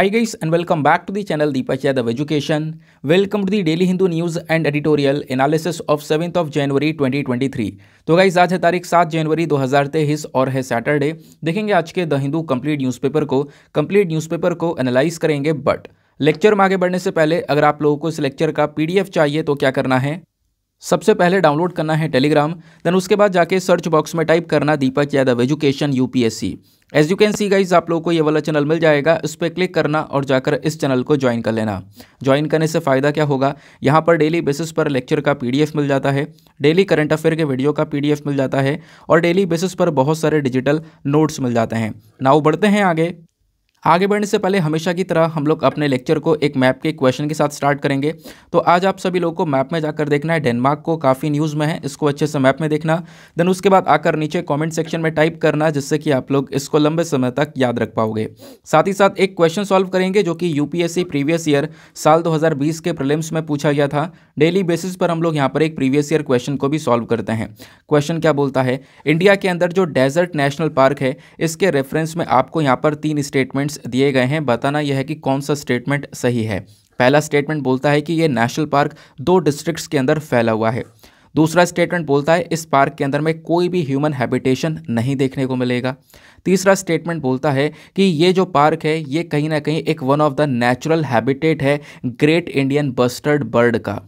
Hi guys and welcome back to the channel Deepak Yadav Education. Welcome to the Daily Hindu News and Editorial Analysis of 7th of January 2023. तो guys आज है तारीख 7 जनवरी 2023 और है Saturday देखेंगे आज के द हिंदू कंप्लीट न्यूज़पेपर को कंप्लीट न्यूज़पेपर को एनालाइज करेंगे बट लेक्चर में आगे बढ़ने से पहले अगर आप लोगों को इस लेक्चर का पीडीएफ चाहिए तो क्या करना है सबसे पहले डाउनलोड करना है टेलीग्राम देन उसके बाद जाके सर्च बॉक्स में टाइप करना Deepak Yadav education UPSC as you can see guys आप लोगों को ये वाला चैनल मिल जाएगा इस पर क्लिक करना और जाकर इस चैनल को ज्वाइन कर लेना ज्वाइन करने से फ़ायदा क्या होगा यहाँ पर डेली बेसिस पर लेक्चर का पीडीएफ मिल जाता है डेली करंट अफेयर के वीडियो का पीडीएफ मिल जाता है और डेली बेसिस पर बहुत सारे डिजिटल नोट्स मिल जाते हैं नाउ बढ़ते हैं आगे आगे बढ़ने से पहले हमेशा की तरह हम लोग अपने लेक्चर को एक मैप के क्वेश्चन के साथ स्टार्ट करेंगे तो आज आप सभी लोगों को मैप में जाकर देखना है डेनमार्क को काफ़ी न्यूज़ में है इसको अच्छे से मैप में देखना देन उसके बाद आकर नीचे कमेंट सेक्शन में टाइप करना जिससे कि आप लोग इसको लंबे समय तक याद रख पाओगे साथ ही साथ एक क्वेश्चन सॉल्व करेंगे जो कि यूपीएससी प्रीवियस ईयर साल दो के प्रलिम्स में पूछा गया था डेली बेसिस पर हम लोग यहाँ पर एक प्रीवियस ईयर क्वेश्चन को भी सॉल्व करते हैं क्वेश्चन क्या बोलता है इंडिया के अंदर जो डेजर्ट नेशनल पार्क है इसके रेफरेंस में आपको यहाँ पर तीन स्टेटमेंट स्टेटमेंट्स दिए गए हैं बताना यह है कि कौन सा स्टेटमेंट सही है पहला स्टेटमेंट बोलता है कि यह नेशनल पार्क दो डिस्ट्रिक्ट्स के अंदर फैला हुआ है दूसरा स्टेटमेंट बोलता है इस पार्क के अंदर में कोई भी ह्यूमन हैबिटेशन नहीं देखने को मिलेगा तीसरा स्टेटमेंट बोलता है कि ये जो पार्क है ये कहीं ना कहीं एक one of the natural habitat है ग्रेट इंडियन बस्टर्ड बर्ड का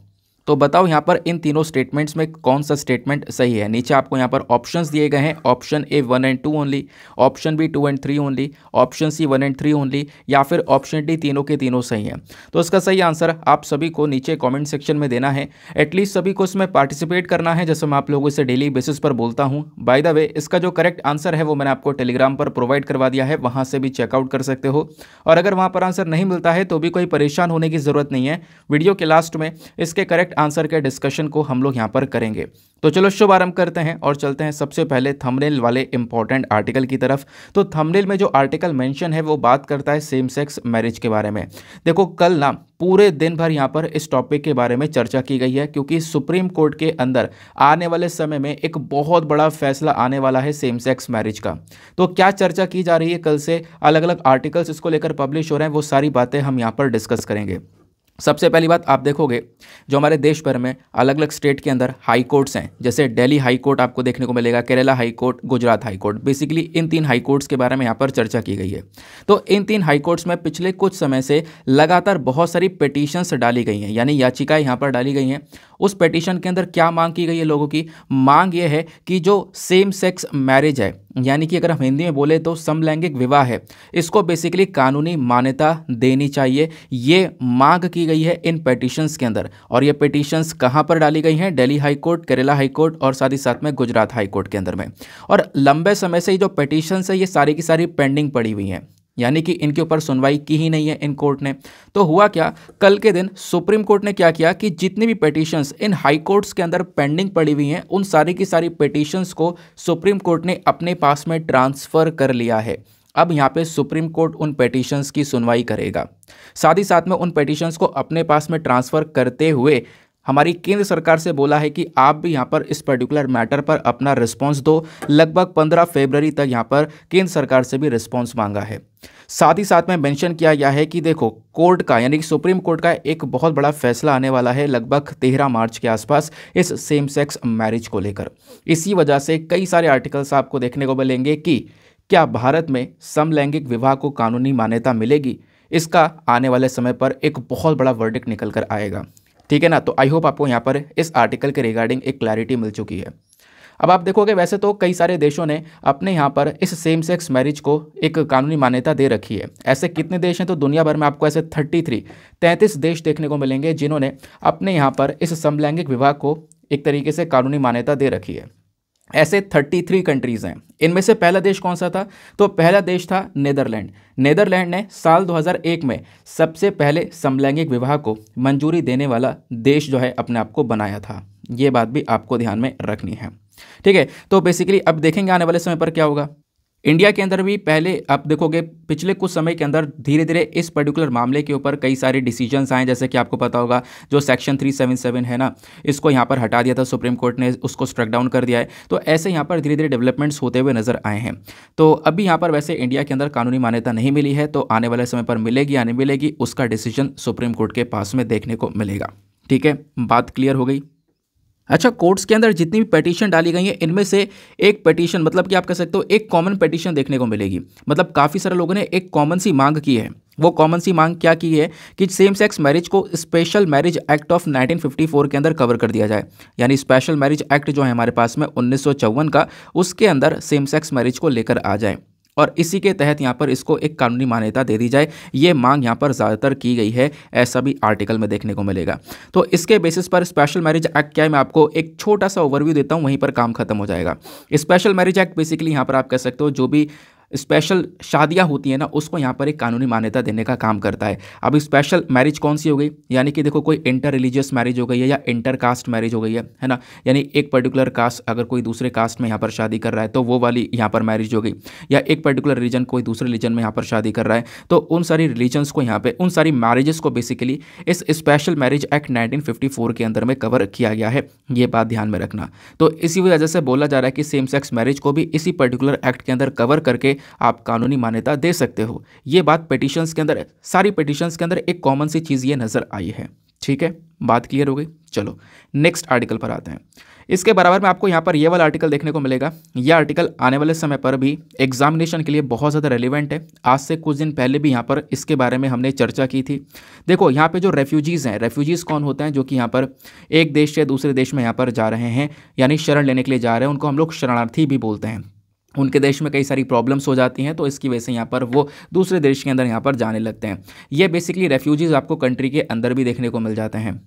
तो बताओ यहाँ पर इन तीनों स्टेटमेंट्स में कौन सा स्टेटमेंट सही है नीचे आपको यहाँ पर ऑप्शन दिए गए हैं option A one and two only option B two and three only option C one and three only या फिर ऑप्शन डी तीनों के तीनों सही हैं तो इसका सही आंसर आप सभी को नीचे कॉमेंट सेक्शन में देना है एटलीस्ट सभी को इसमें पार्टिसिपेट करना है जैसे मैं आप लोगों से डेली बेसिस पर बोलता हूँ बाय द वे इसका जो करेक्ट आंसर है वो मैंने आपको टेलीग्राम पर प्रोवाइड करवा दिया है वहाँ से भी चेकआउट कर सकते हो और अगर वहाँ पर आंसर नहीं मिलता है तो भी कोई परेशान होने की ज़रूरत नहीं है वीडियो के लास्ट में इसके करेक्ट आंसर के डिस्कशन को हम लोग यहाँ पर करेंगे तो चलो शुभारंभ करते हैं और चलते हैं सबसे पहले थंबनेल वाले इंपॉर्टेंट आर्टिकल की तरफ तो थंबनेल में जो आर्टिकल मेंशन है वो बात करता है सेम सेक्स मैरिज के बारे में देखो कल ना पूरे दिन भर यहाँ पर इस टॉपिक के बारे में चर्चा की गई है क्योंकि सुप्रीम कोर्ट के अंदर आने वाले समय में एक बहुत बड़ा फैसला आने वाला है सेम सेक्स मैरिज का तो क्या चर्चा की जा रही है कल से अलग अलग आर्टिकल्स इसको लेकर पब्लिश हो रहे हैं वो सारी बातें हम यहाँ पर डिस्कस करेंगे सबसे पहली बात आप देखोगे जो हमारे देश भर में अलग अलग स्टेट के अंदर हाई कोर्ट्स हैं जैसे दिल्ली हाई कोर्ट आपको देखने को मिलेगा Kerala high court Gujarat high court basically इन तीन हाई कोर्ट्स के बारे में यहाँ पर चर्चा की गई है तो इन तीन हाई कोर्ट्स में पिछले कुछ समय से लगातार बहुत सारी पिटिशन्स डाली गई हैं यानी याचिकाएँ यहाँ पर डाली गई हैं उस पिटीशन के अंदर क्या मांग की गई है लोगों की मांग ये है कि जो सेम सेक्स मैरिज है यानी कि अगर हम हिंदी में बोले तो समलैंगिक विवाह है इसको बेसिकली कानूनी मान्यता देनी चाहिए ये मांग की गई है इन पटिशन्स के अंदर और ये पटिशन्स कहाँ पर डाली गई हैं Delhi court Kerala high court और साथ ही साथ में गुजरात हाई कोर्ट के अंदर में और लंबे समय से ये जो पटिशन्स है ये सारी की सारी पेंडिंग पड़ी हुई हैं यानी कि इनके ऊपर सुनवाई की ही नहीं है इन कोर्ट ने तो हुआ क्या कल के दिन सुप्रीम कोर्ट ने क्या किया कि जितनी भी पटिशन्स इन हाई कोर्ट्स के अंदर पेंडिंग पड़ी हुई हैं उन सारी की सारी पटिशन्स को सुप्रीम कोर्ट ने अपने पास में ट्रांसफ़र कर लिया है अब यहाँ पे सुप्रीम कोर्ट उन पेटिशंस की सुनवाई करेगा साथ ही साथ में उन पेटिशंस को अपने पास में ट्रांसफ़र करते हुए हमारी केंद्र सरकार से बोला है कि आप भी यहाँ पर इस पर्टिकुलर मैटर पर अपना रिस्पांस दो लगभग 15 फरवरी तक यहाँ पर केंद्र सरकार से भी रिस्पांस मांगा है साथ ही साथ में मेंशन किया गया है कि देखो कोर्ट का यानी कि सुप्रीम कोर्ट का एक बहुत बड़ा फैसला आने वाला है लगभग तेरह मार्च के आसपास इस सेम सेक्स मैरिज को लेकर इसी वजह से कई सारे आर्टिकल्स आपको देखने को मिलेंगे कि क्या भारत में समलैंगिक विवाह को कानूनी मान्यता मिलेगी इसका आने वाले समय पर एक बहुत बड़ा वर्डिक निकल कर आएगा ठीक है ना तो आई होप आपको यहाँ पर इस आर्टिकल के रिगार्डिंग एक क्लैरिटी मिल चुकी है अब आप देखोगे वैसे तो कई सारे देशों ने अपने यहाँ पर इस सेम सेक्स मैरिज को एक कानूनी मान्यता दे रखी है ऐसे कितने देश हैं तो दुनिया भर में आपको ऐसे 33, 33 देश देखने को मिलेंगे जिन्होंने अपने यहाँ पर इस समलैंगिक विवाह को एक तरीके से कानूनी मान्यता दे रखी है ऐसे 33 कंट्रीज़ हैं इनमें से पहला देश कौन सा था तो पहला देश था नीदरलैंड नीदरलैंड ने साल 2001 में सबसे पहले समलैंगिक विवाह को मंजूरी देने वाला देश जो है अपने आप को बनाया था ये बात भी आपको ध्यान में रखनी है ठीक है तो बेसिकली अब देखेंगे आने वाले समय पर क्या होगा इंडिया के अंदर भी पहले आप देखोगे पिछले कुछ समय के अंदर धीरे धीरे इस पर्टिकुलर मामले के ऊपर कई सारे डिसीजंस आए जैसे कि आपको पता होगा जो सेक्शन 377 है ना इसको यहाँ पर हटा दिया था सुप्रीम कोर्ट ने उसको स्ट्रक डाउन कर दिया है तो ऐसे यहाँ पर धीरे धीरे डेवलपमेंट्स होते हुए नजर आए हैं तो अभी यहाँ पर वैसे इंडिया के अंदर कानूनी मान्यता नहीं मिली है तो आने वाले समय पर मिलेगी या नहीं मिलेगी उसका डिसीजन सुप्रीम कोर्ट के पास में देखने को मिलेगा ठीक है बात क्लियर हो गई अच्छा कोर्ट्स के अंदर जितनी भी पटिशन डाली गई हैं इनमें से एक पटिशन मतलब कि आप कह सकते हो एक कॉमन पटिशन देखने को मिलेगी मतलब काफ़ी सारे लोगों ने एक कॉमन सी मांग की है वो कॉमन सी मांग क्या की है कि सेम सेक्स मैरिज को स्पेशल मैरिज एक्ट ऑफ 1954 के अंदर कवर कर दिया जाए यानी स्पेशल मैरिज एक्ट जो है हमारे पास में उन्नीस का उसके अंदर सेम सेक्स मैरिज को लेकर आ जाए और इसी के तहत यहाँ पर इसको एक कानूनी मान्यता दे दी जाए ये मांग यहाँ पर ज़्यादातर की गई है ऐसा भी आर्टिकल में देखने को मिलेगा तो इसके बेसिस पर स्पेशल मैरिज एक्ट क्या है मैं आपको एक छोटा सा ओवरव्यू देता हूँ वहीं पर काम खत्म हो जाएगा स्पेशल मैरिज एक्ट बेसिकली यहाँ पर आप कह सकते हो जो भी स्पेशल शादियाँ होती हैं ना उसको यहाँ पर एक कानूनी मान्यता देने का काम करता है अब स्पेशल मैरिज कौन सी हो गई यानी कि देखो कोई इंटर रिलीजियस मैरिज हो गई है या इंटर कास्ट मैरिज हो गई है है ना यानी एक पर्टिकुलर कास्ट अगर कोई दूसरे कास्ट में यहाँ पर शादी कर रहा है तो वो वाली यहाँ पर मैरिज हो गई या एक पर्टिकुलर रिलीजन कोई दूसरे रिलीजन में यहाँ पर शादी कर रहा है तो उन सारी रिलीजन्स को यहाँ पर उन सारी मैरिजेस को बेसिकली इस स्पेशल मैरिज एक्ट नाइनटीन के अंदर में कवर किया गया है ये बात ध्यान में रखना तो इसी वजह से बोला जा रहा है कि सेम सेक्स मैरिज को भी इसी पर्टिकुलर एक्ट के अंदर कवर करके आप कानूनी मान्यता दे सकते हो ये बात पटिशन्स के अंदर सारी पटिशन्स के अंदर एक कॉमन सी चीज़ ये नज़र आई है ठीक है बात क्लियर हो गई चलो नेक्स्ट आर्टिकल पर आते हैं इसके बराबर में आपको यहाँ पर ये वाला आर्टिकल देखने को मिलेगा यह आर्टिकल आने वाले समय पर भी एग्जामिनेशन के लिए बहुत ज़्यादा रेलिवेंट है आज से कुछ दिन पहले भी यहाँ पर इसके बारे में हमने चर्चा की थी देखो यहाँ पे जो रेफ्यूजीज़ हैं रेफ्यूजीज़ कौन होते हैं जो कि यहाँ पर एक देश से दूसरे देश में यहाँ पर जा रहे हैं यानी शरण लेने के लिए जा रहे हैं उनको हम लोग शरणार्थी भी बोलते हैं उनके देश में कई सारी प्रॉब्लम्स हो जाती हैं तो इसकी वजह से यहाँ पर वो दूसरे देश के अंदर यहाँ पर जाने लगते हैं ये बेसिकली रेफ्यूजीज़ आपको कंट्री के अंदर भी देखने को मिल जाते हैं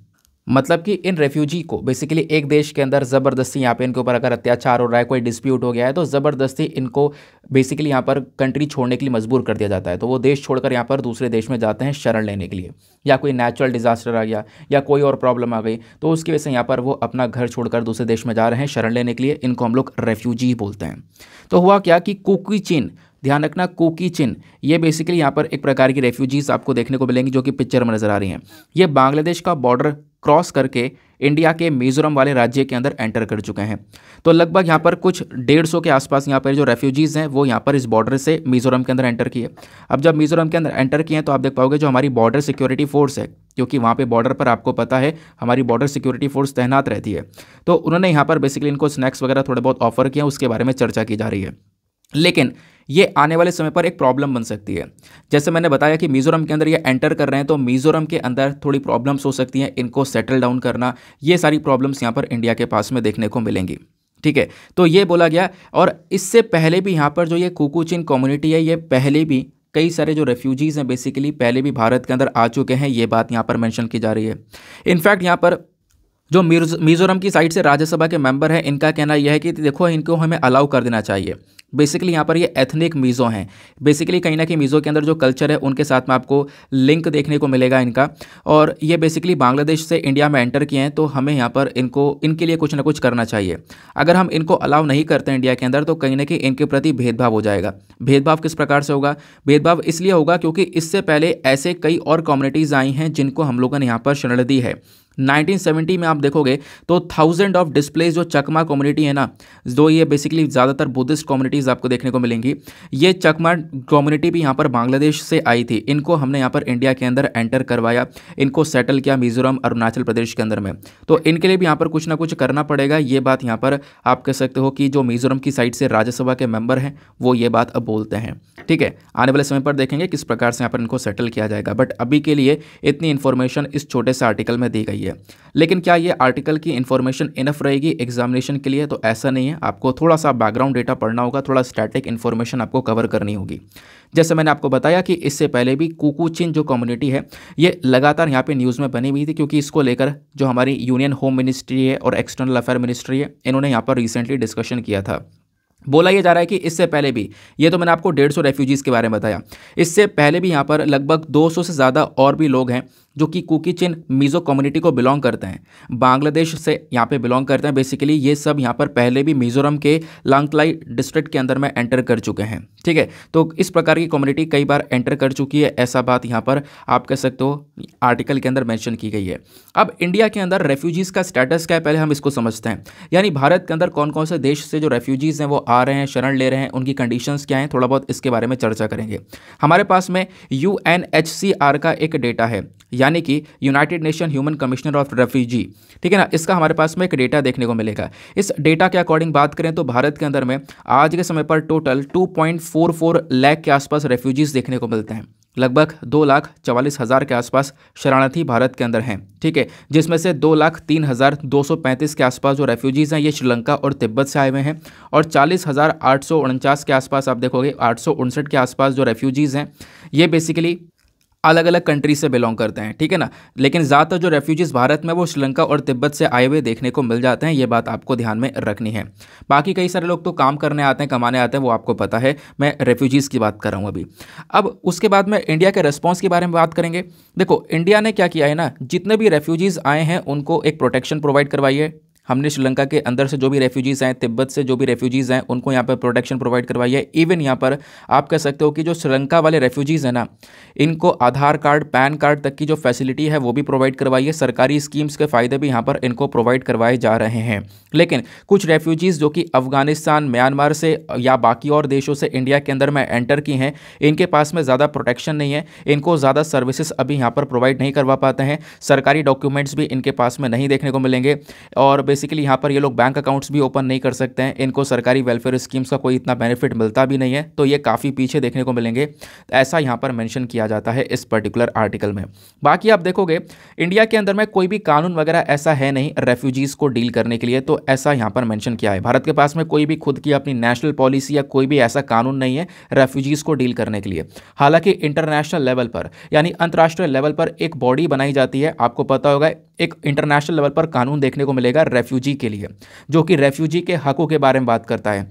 मतलब कि इन रेफ्यूजी को बेसिकली एक देश के अंदर ज़बरदस्ती यहाँ पे इनके ऊपर अगर अत्याचार हो रहा है कोई डिस्प्यूट हो गया है तो ज़बरदस्ती इनको बेसिकली यहाँ पर कंट्री छोड़ने के लिए मजबूर कर दिया जाता है तो वो देश छोड़कर यहाँ पर दूसरे देश में जाते हैं शरण लेने के लिए या कोई नेचुरल डिजास्टर आ गया या कोई और प्रॉब्लम आ गई तो उसकी वजह से यहाँ पर वो अपना घर छोड़कर दूसरे देश में जा रहे हैं शरण लेने के लिए इनको हम लोग रेफ्यूजी बोलते हैं तो हुआ क्या कि कुकी चीन ध्यान रखना कोकी चिन ये बेसिकली यहाँ पर एक प्रकार की रेफ्यूजीज़ आपको देखने को मिलेंगी जो कि पिक्चर में नज़र आ रही हैं ये बांग्लादेश का बॉर्डर क्रॉस करके इंडिया के मिजोरम वाले राज्य के अंदर एंटर कर चुके हैं तो लगभग यहाँ पर कुछ डेढ़ सौ के आसपास यहाँ पर जो रेफ्यूजीज़ हैं वो यहाँ पर इस बॉर्डर से मिजोरम के अंदर एंटर किए अब जब मिजोरम के अंदर एंटर किए हैं तो आप देख पाओगे जो हमारी बॉर्डर सिक्योरिटी फोर्स है क्योंकि वहाँ पर बॉर्डर पर आपको पता है हमारी बॉर्डर सिक्योरिटी फोर्स तैनात रहती है तो उन्होंने यहाँ पर बेसिकली इनको स्नैक्स वगैरह थोड़े बहुत ऑफर किए उसके बारे में चर्चा की जा रही है लेकिन ये आने वाले समय पर एक प्रॉब्लम बन सकती है जैसे मैंने बताया कि मिज़ोरम के अंदर ये एंटर कर रहे हैं तो मिज़ोरम के अंदर थोड़ी प्रॉब्लम्स हो सकती हैं इनको सेटल डाउन करना ये सारी प्रॉब्लम्स यहाँ पर इंडिया के पास में देखने को मिलेंगी ठीक है तो ये बोला गया और इससे पहले भी यहाँ पर जो ये कुकुचिन कम्युनिटी है ये पहले भी कई सारे जो रेफ्यूजीज़ हैं बेसिकली पहले भी भारत के अंदर आ चुके हैं ये बात यहाँ पर मेंशन की जा रही है इनफैक्ट यहाँ पर जो मिजोरम की साइड से राज्यसभा के मेंबर हैं इनका कहना यह है कि देखो इनको हमें अलाउ कर देना चाहिए बेसिकली यहाँ पर ये एथनिक मीज़ो हैं बेसिकली कहीं ना कहीं मीज़ो के अंदर जो कल्चर है उनके साथ में आपको लिंक देखने को मिलेगा इनका और ये बेसिकली बांग्लादेश से इंडिया में एंटर किए हैं तो हमें यहाँ पर इनको इनके लिए कुछ ना कुछ करना चाहिए अगर हम इनको अलाउ नहीं करते इंडिया के अंदर तो कहीं ना कहीं इनके प्रति भेदभाव हो जाएगा भेदभाव किस प्रकार से होगा भेदभाव इसलिए होगा क्योंकि इससे पहले ऐसे कई और कम्युनिटीज़ आई हैं जिनको हम लोगों ने यहाँ पर शरण दी है 1970 में आप देखोगे तो थाउजेंड ऑफ डिस्प्लेस जो चकमा कम्युनिटी है ना जो ये बेसिकली ज़्यादातर बुद्धिस्ट कम्युनिटीज़ आपको देखने को मिलेंगी ये चकमा कम्युनिटी भी यहाँ पर बांग्लादेश से आई थी इनको हमने यहाँ पर इंडिया के अंदर एंटर करवाया इनको सेटल किया मिजोरम अरुणाचल प्रदेश के अंदर में तो इनके लिए भी यहाँ पर कुछ ना कुछ करना पड़ेगा ये बात यहाँ पर आप कह सकते हो कि जो मिजोरम की साइड से राज्यसभा के मेम्बर हैं वो ये बात अब बोलते हैं ठीक है आने वाले समय पर देखेंगे किस प्रकार से यहाँ पर इनको सेटल किया जाएगा बट अभी के लिए इतनी इन्फॉर्मेशन इस छोटे से आर्टिकल में दी गई है है लेकिन क्या ये आर्टिकल की इन्फॉर्मेशन इनफ रहेगी एग्जामिनेशन के लिए तो ऐसा नहीं है आपको थोड़ा सा बैकग्राउंड डेटा पढ़ना होगा थोड़ा स्टैटिक इन्फॉर्मेशन आपको कवर करनी होगी जैसे मैंने आपको बताया कि इससे पहले भी कुकू चिन जो कम्युनिटी है ये लगातार यहाँ पे न्यूज़ में बनी हुई थी क्योंकि इसको लेकर जो हमारी यूनियन होम मिनिस्ट्री है और एक्सटर्नल अफेयर मिनिस्ट्री है इन्होंने यहाँ पर रिसेंटली डिस्कशन किया था बोला यह जा रहा है कि इससे पहले भी ये तो मैंने आपको डेढ़ सौ रेफ्यूजीज़ के बारे में बताया इससे पहले भी यहाँ पर लगभग 200 से ज़्यादा और भी लोग हैं जो कि कुकी चिन मिज़ो कम्युनिटी को बिलोंग करते हैं बांग्लादेश से यहाँ पे बिलोंग करते हैं बेसिकली ये सब यहाँ पर पहले भी मिज़ोरम के लांगलाई डिस्ट्रिक्ट के अंदर में एंटर कर चुके हैं ठीक है तो इस प्रकार की कम्युनिटी कई बार एंटर कर चुकी है ऐसा बात यहाँ पर आप कह सकते हो आर्टिकल के अंदर मैंशन की गई है अब इंडिया के अंदर रेफ्यूजीज़ का स्टेटस क्या है पहले हम इसको समझते हैं यानी भारत के अंदर कौन कौन से देश से जो रेफ्यूजीज़ हैं वो आ रहे हैं शरण ले रहे हैं उनकी कंडीशन क्या हैं थोड़ा बहुत इसके बारे में चर्चा करेंगे हमारे पास में यू का एक डेटा है यानी कि United Nation human commissioner of refugee ठीक है ना इसका हमारे पास में एक डेटा देखने को मिलेगा इस डेटा के अकॉर्डिंग बात करें तो भारत के अंदर में आज के समय पर टोटल 2.44 लाख के आसपास रेफ्यूजीज़ देखने को मिलते हैं लगभग दो लाख चवालीस हज़ार के आसपास शरणार्थी भारत के अंदर हैं ठीक है जिसमें से दो लाख तीन हज़ार दो सौ पैंतीस के आसपास जो रेफ्यूजीज़ हैं ये श्रीलंका और तिब्बत से आए हुए हैं और चालीस हज़ार आठ सौ उनचास के आसपास आप देखोगे आठ सौ उनसठ के आसपास जो रेफ्यूजीज़ हैं ये बेसिकली अलग अलग कंट्री से बिलोंग करते हैं ठीक है ना लेकिन ज़्यादातर जो रेफ्यूजीज़ भारत में वो श्रीलंका और तिब्बत से आए हुए देखने को मिल जाते हैं ये बात आपको ध्यान में रखनी है बाकी कई सारे लोग तो काम करने आते हैं कमाने आते हैं वो आपको पता है मैं रेफ्यूजीज़ की बात कर रहा हूँ अभी अब उसके बाद में इंडिया के रिस्पॉन्स के बारे में बात करेंगे देखो इंडिया ने क्या किया है ना जितने भी रेफ्यूजीज़ आए हैं उनको एक प्रोटेक्शन प्रोवाइड करवाई है हमने श्रीलंका के अंदर से जो भी रेफ्यूजीज़ हैं तिब्बत से जो भी रेफ्यूजीज़ हैं उनको यहाँ पर प्रोटेक्शन प्रोवाइड करवाई है इवन यहाँ पर आप कह सकते हो कि जो श्रीलंका वाले रेफ्यूजीज़ हैं ना इनको आधार कार्ड पैन कार्ड तक की जो फैसिलिटी है वो भी प्रोवाइड करवाई है सरकारी स्कीम्स के फ़ायदे भी यहाँ पर इनको प्रोवाइड करवाए जा रहे हैं लेकिन कुछ रेफ्यूजीज़ जो कि अफगानिस्तान म्यांमार से या बाकी और देशों से इंडिया के अंदर में एंटर की हैं इनके पास में ज़्यादा प्रोटेक्शन नहीं है इनको ज़्यादा सर्विसेज अभी यहाँ पर प्रोवाइड नहीं करवा पाते हैं सरकारी डॉक्यूमेंट्स भी इनके पास में नहीं देखने को मिलेंगे और बेसिकली यहाँ पर ये लोग बैंक अकाउंट्स भी ओपन नहीं कर सकते हैं इनको सरकारी वेलफेयर स्कीम्स का कोई इतना बेनिफिट मिलता भी नहीं है तो ये काफ़ी पीछे देखने को मिलेंगे तो ऐसा यहाँ पर मैंशन किया जाता है इस पर्टिकुलर आर्टिकल में बाकी आप देखोगे इंडिया के अंदर में कोई भी कानून वगैरह ऐसा है नहीं रेफ्यूजीज़ को डील करने के लिए तो ऐसा यहाँ पर मैंशन किया है भारत के पास में कोई भी खुद की अपनी नेशनल पॉलिसी या कोई भी ऐसा कानून नहीं है रेफ्यूजीज़ को डील करने के लिए हालांकि इंटरनेशनल लेवल पर यानी अंतर्राष्ट्रीय लेवल पर एक बॉडी बनाई जाती है आपको पता होगा एक इंटरनेशनल लेवल पर कानून देखने को मिलेगा रेफ्यूजी के लिए जो कि रेफ्यूजी के हकों के बारे में बात करता है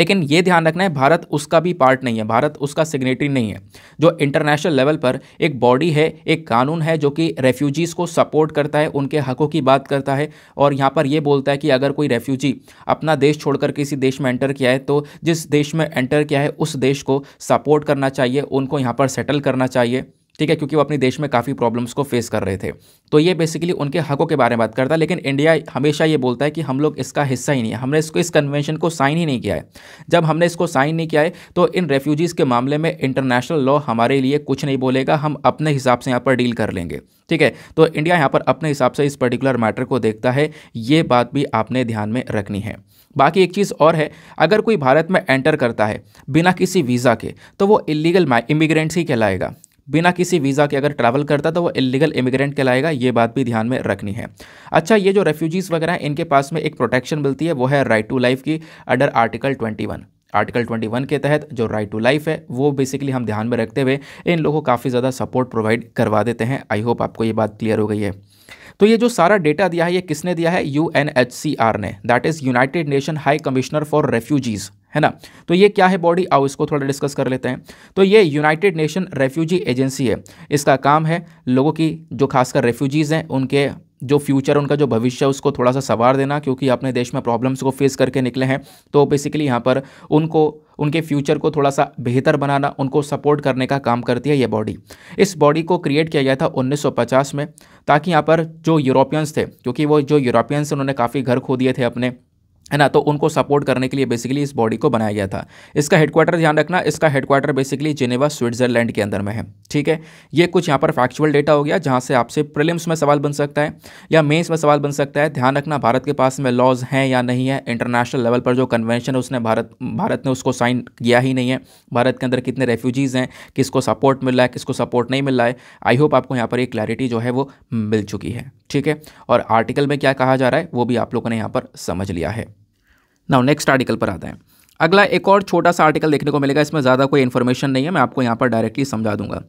लेकिन ये ध्यान रखना है भारत उसका भी पार्ट नहीं है भारत उसका सिग्नेटरी नहीं है जो इंटरनेशनल लेवल पर एक बॉडी है एक कानून है जो कि रेफ्यूजीज़ को सपोर्ट करता है उनके हकों की बात करता है और यहाँ पर यह बोलता है कि अगर कोई रेफ्यूजी अपना देश छोड़कर किसी देश में एंटर किया है तो जिस देश में एंटर किया है उस देश को सपोर्ट करना चाहिए उनको यहाँ पर सेटल करना चाहिए ठीक है क्योंकि वो अपने देश में काफ़ी प्रॉब्लम्स को फेस कर रहे थे तो ये बेसिकली उनके हकों के बारे में बात करता है लेकिन इंडिया हमेशा ये बोलता है कि हम लोग इसका हिस्सा ही नहीं है हमने इसको इस कन्वेंशन को साइन ही नहीं किया है जब हमने इसको साइन नहीं किया है तो इन रेफ्यूजीज़ के मामले में इंटरनेशनल लॉ हमारे लिए कुछ नहीं बोलेगा हम अपने हिसाब से यहाँ पर डील कर लेंगे ठीक है तो इंडिया यहाँ पर अपने हिसाब से इस पर्टिकुलर मैटर को देखता है ये बात भी आपने ध्यान में रखनी है बाकी एक चीज़ और है अगर कोई भारत में एंटर करता है बिना किसी वीज़ा के तो वो इलीगल इमिग्रेंट्स ही कहलाएगा बिना किसी वीज़ा के अगर ट्रैवल करता तो वो इलीगल इमिग्रेंट कहलाएगा ये बात भी ध्यान में रखनी है अच्छा ये जो रेफ्यूजीज़ वगैरह हैं इनके पास में एक प्रोटेक्शन मिलती है वो है राइट टू लाइफ की under article twenty one article 21 के तहत जो राइट टू लाइफ है वो बेसिकली हम ध्यान में रखते हुए इन लोगों को काफ़ी ज़्यादा सपोर्ट प्रोवाइड करवा देते हैं आई होप आपको ये बात क्लियर हो गई है तो ये जो सारा डेटा दिया है ये किसने दिया है U N that is United Nation high commissioner for refugees है ना तो ये क्या है बॉडी आओ इसको थोड़ा डिस्कस कर लेते हैं तो ये यूनाइटेड नेशन रेफ्यूजी एजेंसी है इसका काम है लोगों की जो खासकर रेफ्यूजीज़ हैं उनके जो फ्यूचर उनका जो भविष्य है उसको थोड़ा सा संवार देना क्योंकि अपने देश में प्रॉब्लम्स को फेस करके निकले हैं तो बेसिकली यहाँ पर उनको उनके फ्यूचर को थोड़ा सा बेहतर बनाना उनको सपोर्ट करने का काम करती है ये बॉडी इस बॉडी को क्रिएट किया गया था 1950 में ताकि यहाँ पर जो यूरोपियंस थे क्योंकि वो जो यूरोपियंस उन्होंने काफ़ी घर खो दिए थे अपने है ना तो उनको सपोर्ट करने के लिए बेसिकली इस बॉडी को बनाया गया था इसका हेडक्वार्टर ध्यान रखना इसका हेडक्वार्टर बेसिकली जिनेवा स्विट्जरलैंड के अंदर में है ठीक है ये कुछ यहाँ पर फैक्चुअल डेटा हो गया जहाँ से आपसे प्रिलिम्स में सवाल बन सकता है या मेंस में सवाल बन सकता है ध्यान रखना भारत के पास में लॉज हैं या नहीं है इंटरनेशनल लेवल पर जो कन्वेंशन उसने भारत भारत ने उसको साइन किया ही नहीं है भारत के अंदर कितने रेफ्यूजीज़ हैं किसको सपोर्ट मिल रहा है किसको सपोर्ट नहीं मिल रहा है आई होप आपको यहाँ पर एक क्लैरिटी जो है वो मिल चुकी है ठीक है और आर्टिकल में क्या कहा जा रहा है वो भी आप लोगों ने यहाँ पर समझ लिया है नाउ नेक्स्ट आर्टिकल पर आते हैं अगला एक और छोटा सा आर्टिकल देखने को मिलेगा इसमें ज़्यादा कोई इन्फॉर्मेशन नहीं है मैं आपको यहाँ पर डायरेक्टली समझा दूंगा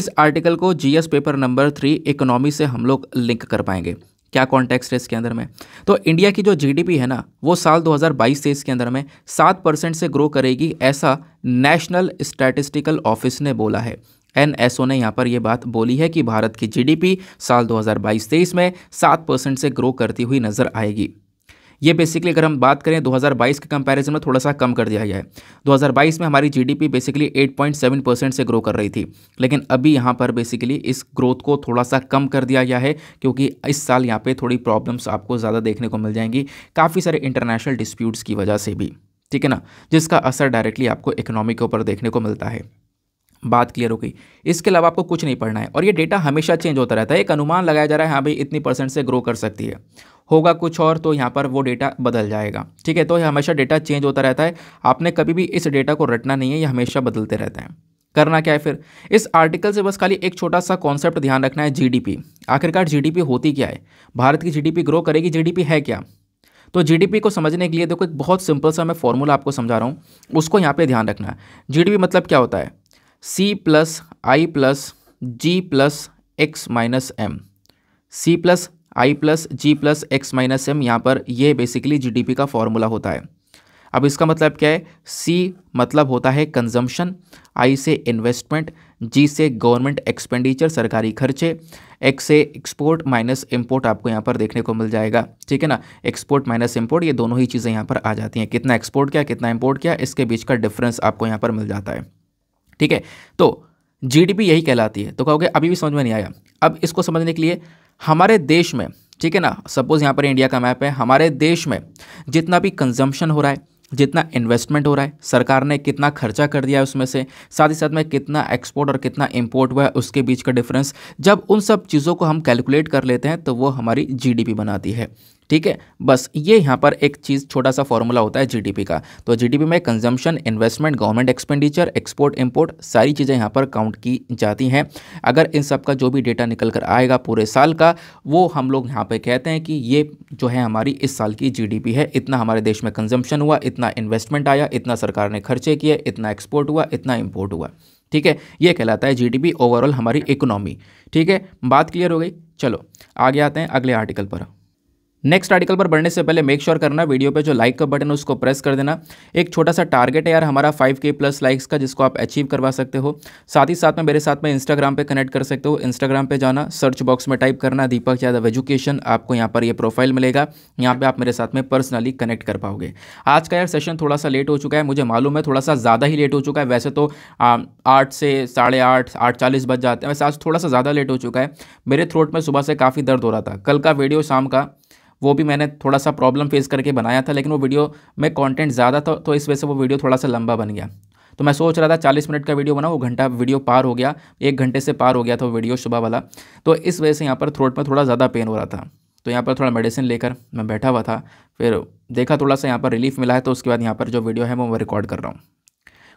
इस आर्टिकल को GS paper number three economy से हम लोग लिंक कर पाएंगे क्या कॉन्टेक्स्ट है इसके अंदर में तो इंडिया की जो जीडीपी है ना वो साल 2022 से इसके अंदर में सात परसेंट से ग्रो करेगी ऐसा नेशनल स्टैटिस्टिकल ऑफिस ने बोला है एन ने यहाँ पर यह बात बोली है कि भारत की जीडीपी साल 2022-23 में सात परसेंट से ग्रो करती हुई नजर आएगी ये बेसिकली अगर हम बात करें 2022 के कंपैरिजन में थोड़ा सा कम कर दिया गया है 2022 में हमारी जीडीपी बेसिकली 8.7 परसेंट से ग्रो कर रही थी लेकिन अभी यहाँ पर बेसिकली इस ग्रोथ को थोड़ा सा कम कर दिया गया है क्योंकि इस साल यहाँ पर थोड़ी प्रॉब्लम्स आपको ज़्यादा देखने को मिल जाएंगी काफ़ी सारे इंटरनेशनल डिस्प्यूट्स की वजह से भी ठीक है ना जिसका असर डायरेक्टली आपको इकोनॉमी के ऊपर देखने को मिलता है बात क्लियर हो गई इसके अलावा आपको कुछ नहीं पढ़ना है और ये डेटा हमेशा चेंज होता रहता है एक अनुमान लगाया जा रहा है हाँ भाई इतनी परसेंट से ग्रो कर सकती है होगा कुछ और तो यहाँ पर वो डेटा बदल जाएगा ठीक है तो ये हमेशा डेटा चेंज होता रहता है आपने कभी भी इस डेटा को रटना नहीं है ये हमेशा बदलते रहते हैं करना क्या है फिर इस आर्टिकल से बस खाली एक छोटा सा कॉन्सेप्ट ध्यान रखना है जीडीपी आखिरकार जीडीपी होती क्या है भारत की जीडीपी ग्रो करेगी जीडीपी है क्या तो जीडीपी को समझने के लिए देखो एक बहुत सिंपल सा मैं फॉर्मूला आपको समझा रहा हूँ उसको यहाँ पे ध्यान रखना है जीडीपी मतलब क्या होता है C plus I plus G plus X minus M C plus I plus G plus X minus M यहाँ पर ये बेसिकली जीडीपी का फॉर्मूला होता है अब इसका मतलब क्या है सी मतलब होता है कंजम्पशन आई से इन्वेस्टमेंट जी से गवर्नमेंट एक्सपेंडिचर सरकारी खर्चे एक्स से एक्सपोर्ट माइनस इम्पोर्ट आपको यहाँ पर देखने को मिल जाएगा ठीक है ना एक्सपोर्ट माइनस इम्पोर्ट ये दोनों ही चीज़ें यहाँ पर आ जाती हैं कितना एक्सपोर्ट किया कितना इम्पोर्ट किया इसके बीच का डिफरेंस आपको यहाँ पर मिल जाता है ठीक है तो जीडीपी यही कहलाती है तो कहोगे अभी भी समझ में नहीं आया अब इसको समझने के लिए हमारे देश में ठीक है ना सपोज़ यहाँ पर इंडिया का मैप है हमारे देश में जितना भी कंजम्पशन हो रहा है जितना इन्वेस्टमेंट हो रहा है सरकार ने कितना खर्चा कर दिया है उसमें से साथ ही साथ में कितना एक्सपोर्ट और कितना इम्पोर्ट हुआ है उसके बीच का डिफरेंस जब उन सब चीज़ों को हम कैलकुलेट कर लेते हैं तो वो हमारी जीडीपी बनाती है ठीक है बस ये यहाँ पर एक चीज़ छोटा सा फॉर्मूला होता है जीडीपी का तो जीडीपी में consumption investment government expenditure export import सारी चीज़ें यहाँ पर काउंट की जाती हैं अगर इन सब का जो भी डेटा निकल कर आएगा पूरे साल का वो हम लोग यहाँ पर कहते हैं कि ये जो है हमारी इस साल की जी है इतना हमारे देश में कंजम्पशन हुआ इतना इन्वेस्टमेंट आया इतना सरकार ने खर्चे किए इतना एक्सपोर्ट हुआ इतना इम्पोर्ट हुआ ठीक है ये कहलाता है जी ओवरऑल हमारी इकोनॉमी ठीक है बात क्लियर हो गई चलो आगे आते हैं अगले आर्टिकल पर नेक्स्ट आर्टिकल पर बढ़ने से पहले मेक श्योर sure करना वीडियो पे जो लाइक का बटन है उसको प्रेस कर देना एक छोटा सा टारगेट है यार हमारा 5k प्लस लाइक्स का जिसको आप अचीव करवा सकते हो साथ ही साथ में मेरे साथ में इंस्टाग्राम पे कनेक्ट कर सकते हो इंस्टाग्राम पे जाना सर्च बॉक्स में टाइप करना दीपक यादव एजुकेशन आपको यहाँ पर यह प्रोफाइल मिलेगा यहाँ पर आप मेरे साथ में पर्सनली कनेक्ट कर पाओगे आज का यार सेशन थोड़ा सा लेट हो चुका है मुझे मालूम है थोड़ा सा ज़्यादा ही लेट हो चुका है वैसे तो आठ से साढ़े आठ आठ चालीस बज जाते हैं वैसे आज थोड़ा सा ज़्यादा लेट हो चुका है मेरे थ्रोट में सुबह से काफ़ी दर्द हो रहा था कल का वीडियो शाम का वो भी मैंने थोड़ा सा प्रॉब्लम फेस करके बनाया था लेकिन वो वीडियो में कॉन्टेंट ज़्यादा था तो इस वजह से वो वीडियो थोड़ा सा लंबा बन गया तो मैं सोच रहा था चालीस मिनट का वीडियो बना वो घंटा वीडियो पार हो गया एक घंटे से पार हो गया था वो वीडियो सुबह वाला तो इस वजह से यहाँ पर थ्रोट में थोड़ा ज़्यादा पेन हो रहा था तो यहाँ पर थोड़ा मेडिसिन लेकर मैं बैठा हुआ था फिर देखा थोड़ा सा यहाँ पर रिलीफ मिला है तो उसके बाद यहाँ पर जो वीडियो है वो मैं रिकॉर्ड कर रहा हूँ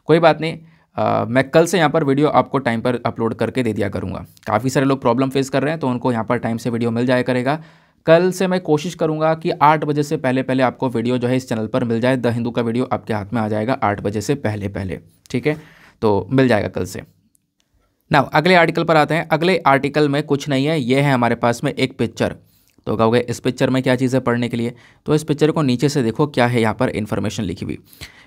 कोई बात नहीं आ, मैं कल से यहाँ पर वीडियो आपको टाइम पर अपलोड करके दे दिया करूँगा काफ़ी सारे लोग प्रॉब्लम फेस कर रहे हैं तो उनको यहाँ पर टाइम से वीडियो मिल जाया करेगा कल से मैं कोशिश करूँगा कि आठ बजे से पहले पहले आपको वीडियो जो है इस चैनल पर मिल जाए द हिंदू का वीडियो आपके हाथ में आ जाएगा आठ बजे से पहले पहले ठीक है तो मिल जाएगा कल से ना अगले आर्टिकल पर आते हैं अगले आर्टिकल में कुछ नहीं है ये है हमारे पास में एक पिक्चर तो कहोगे इस पिक्चर में क्या चीज़ है पढ़ने के लिए तो इस पिक्चर को नीचे से देखो क्या है यहाँ पर इन्फॉर्मेशन लिखी हुई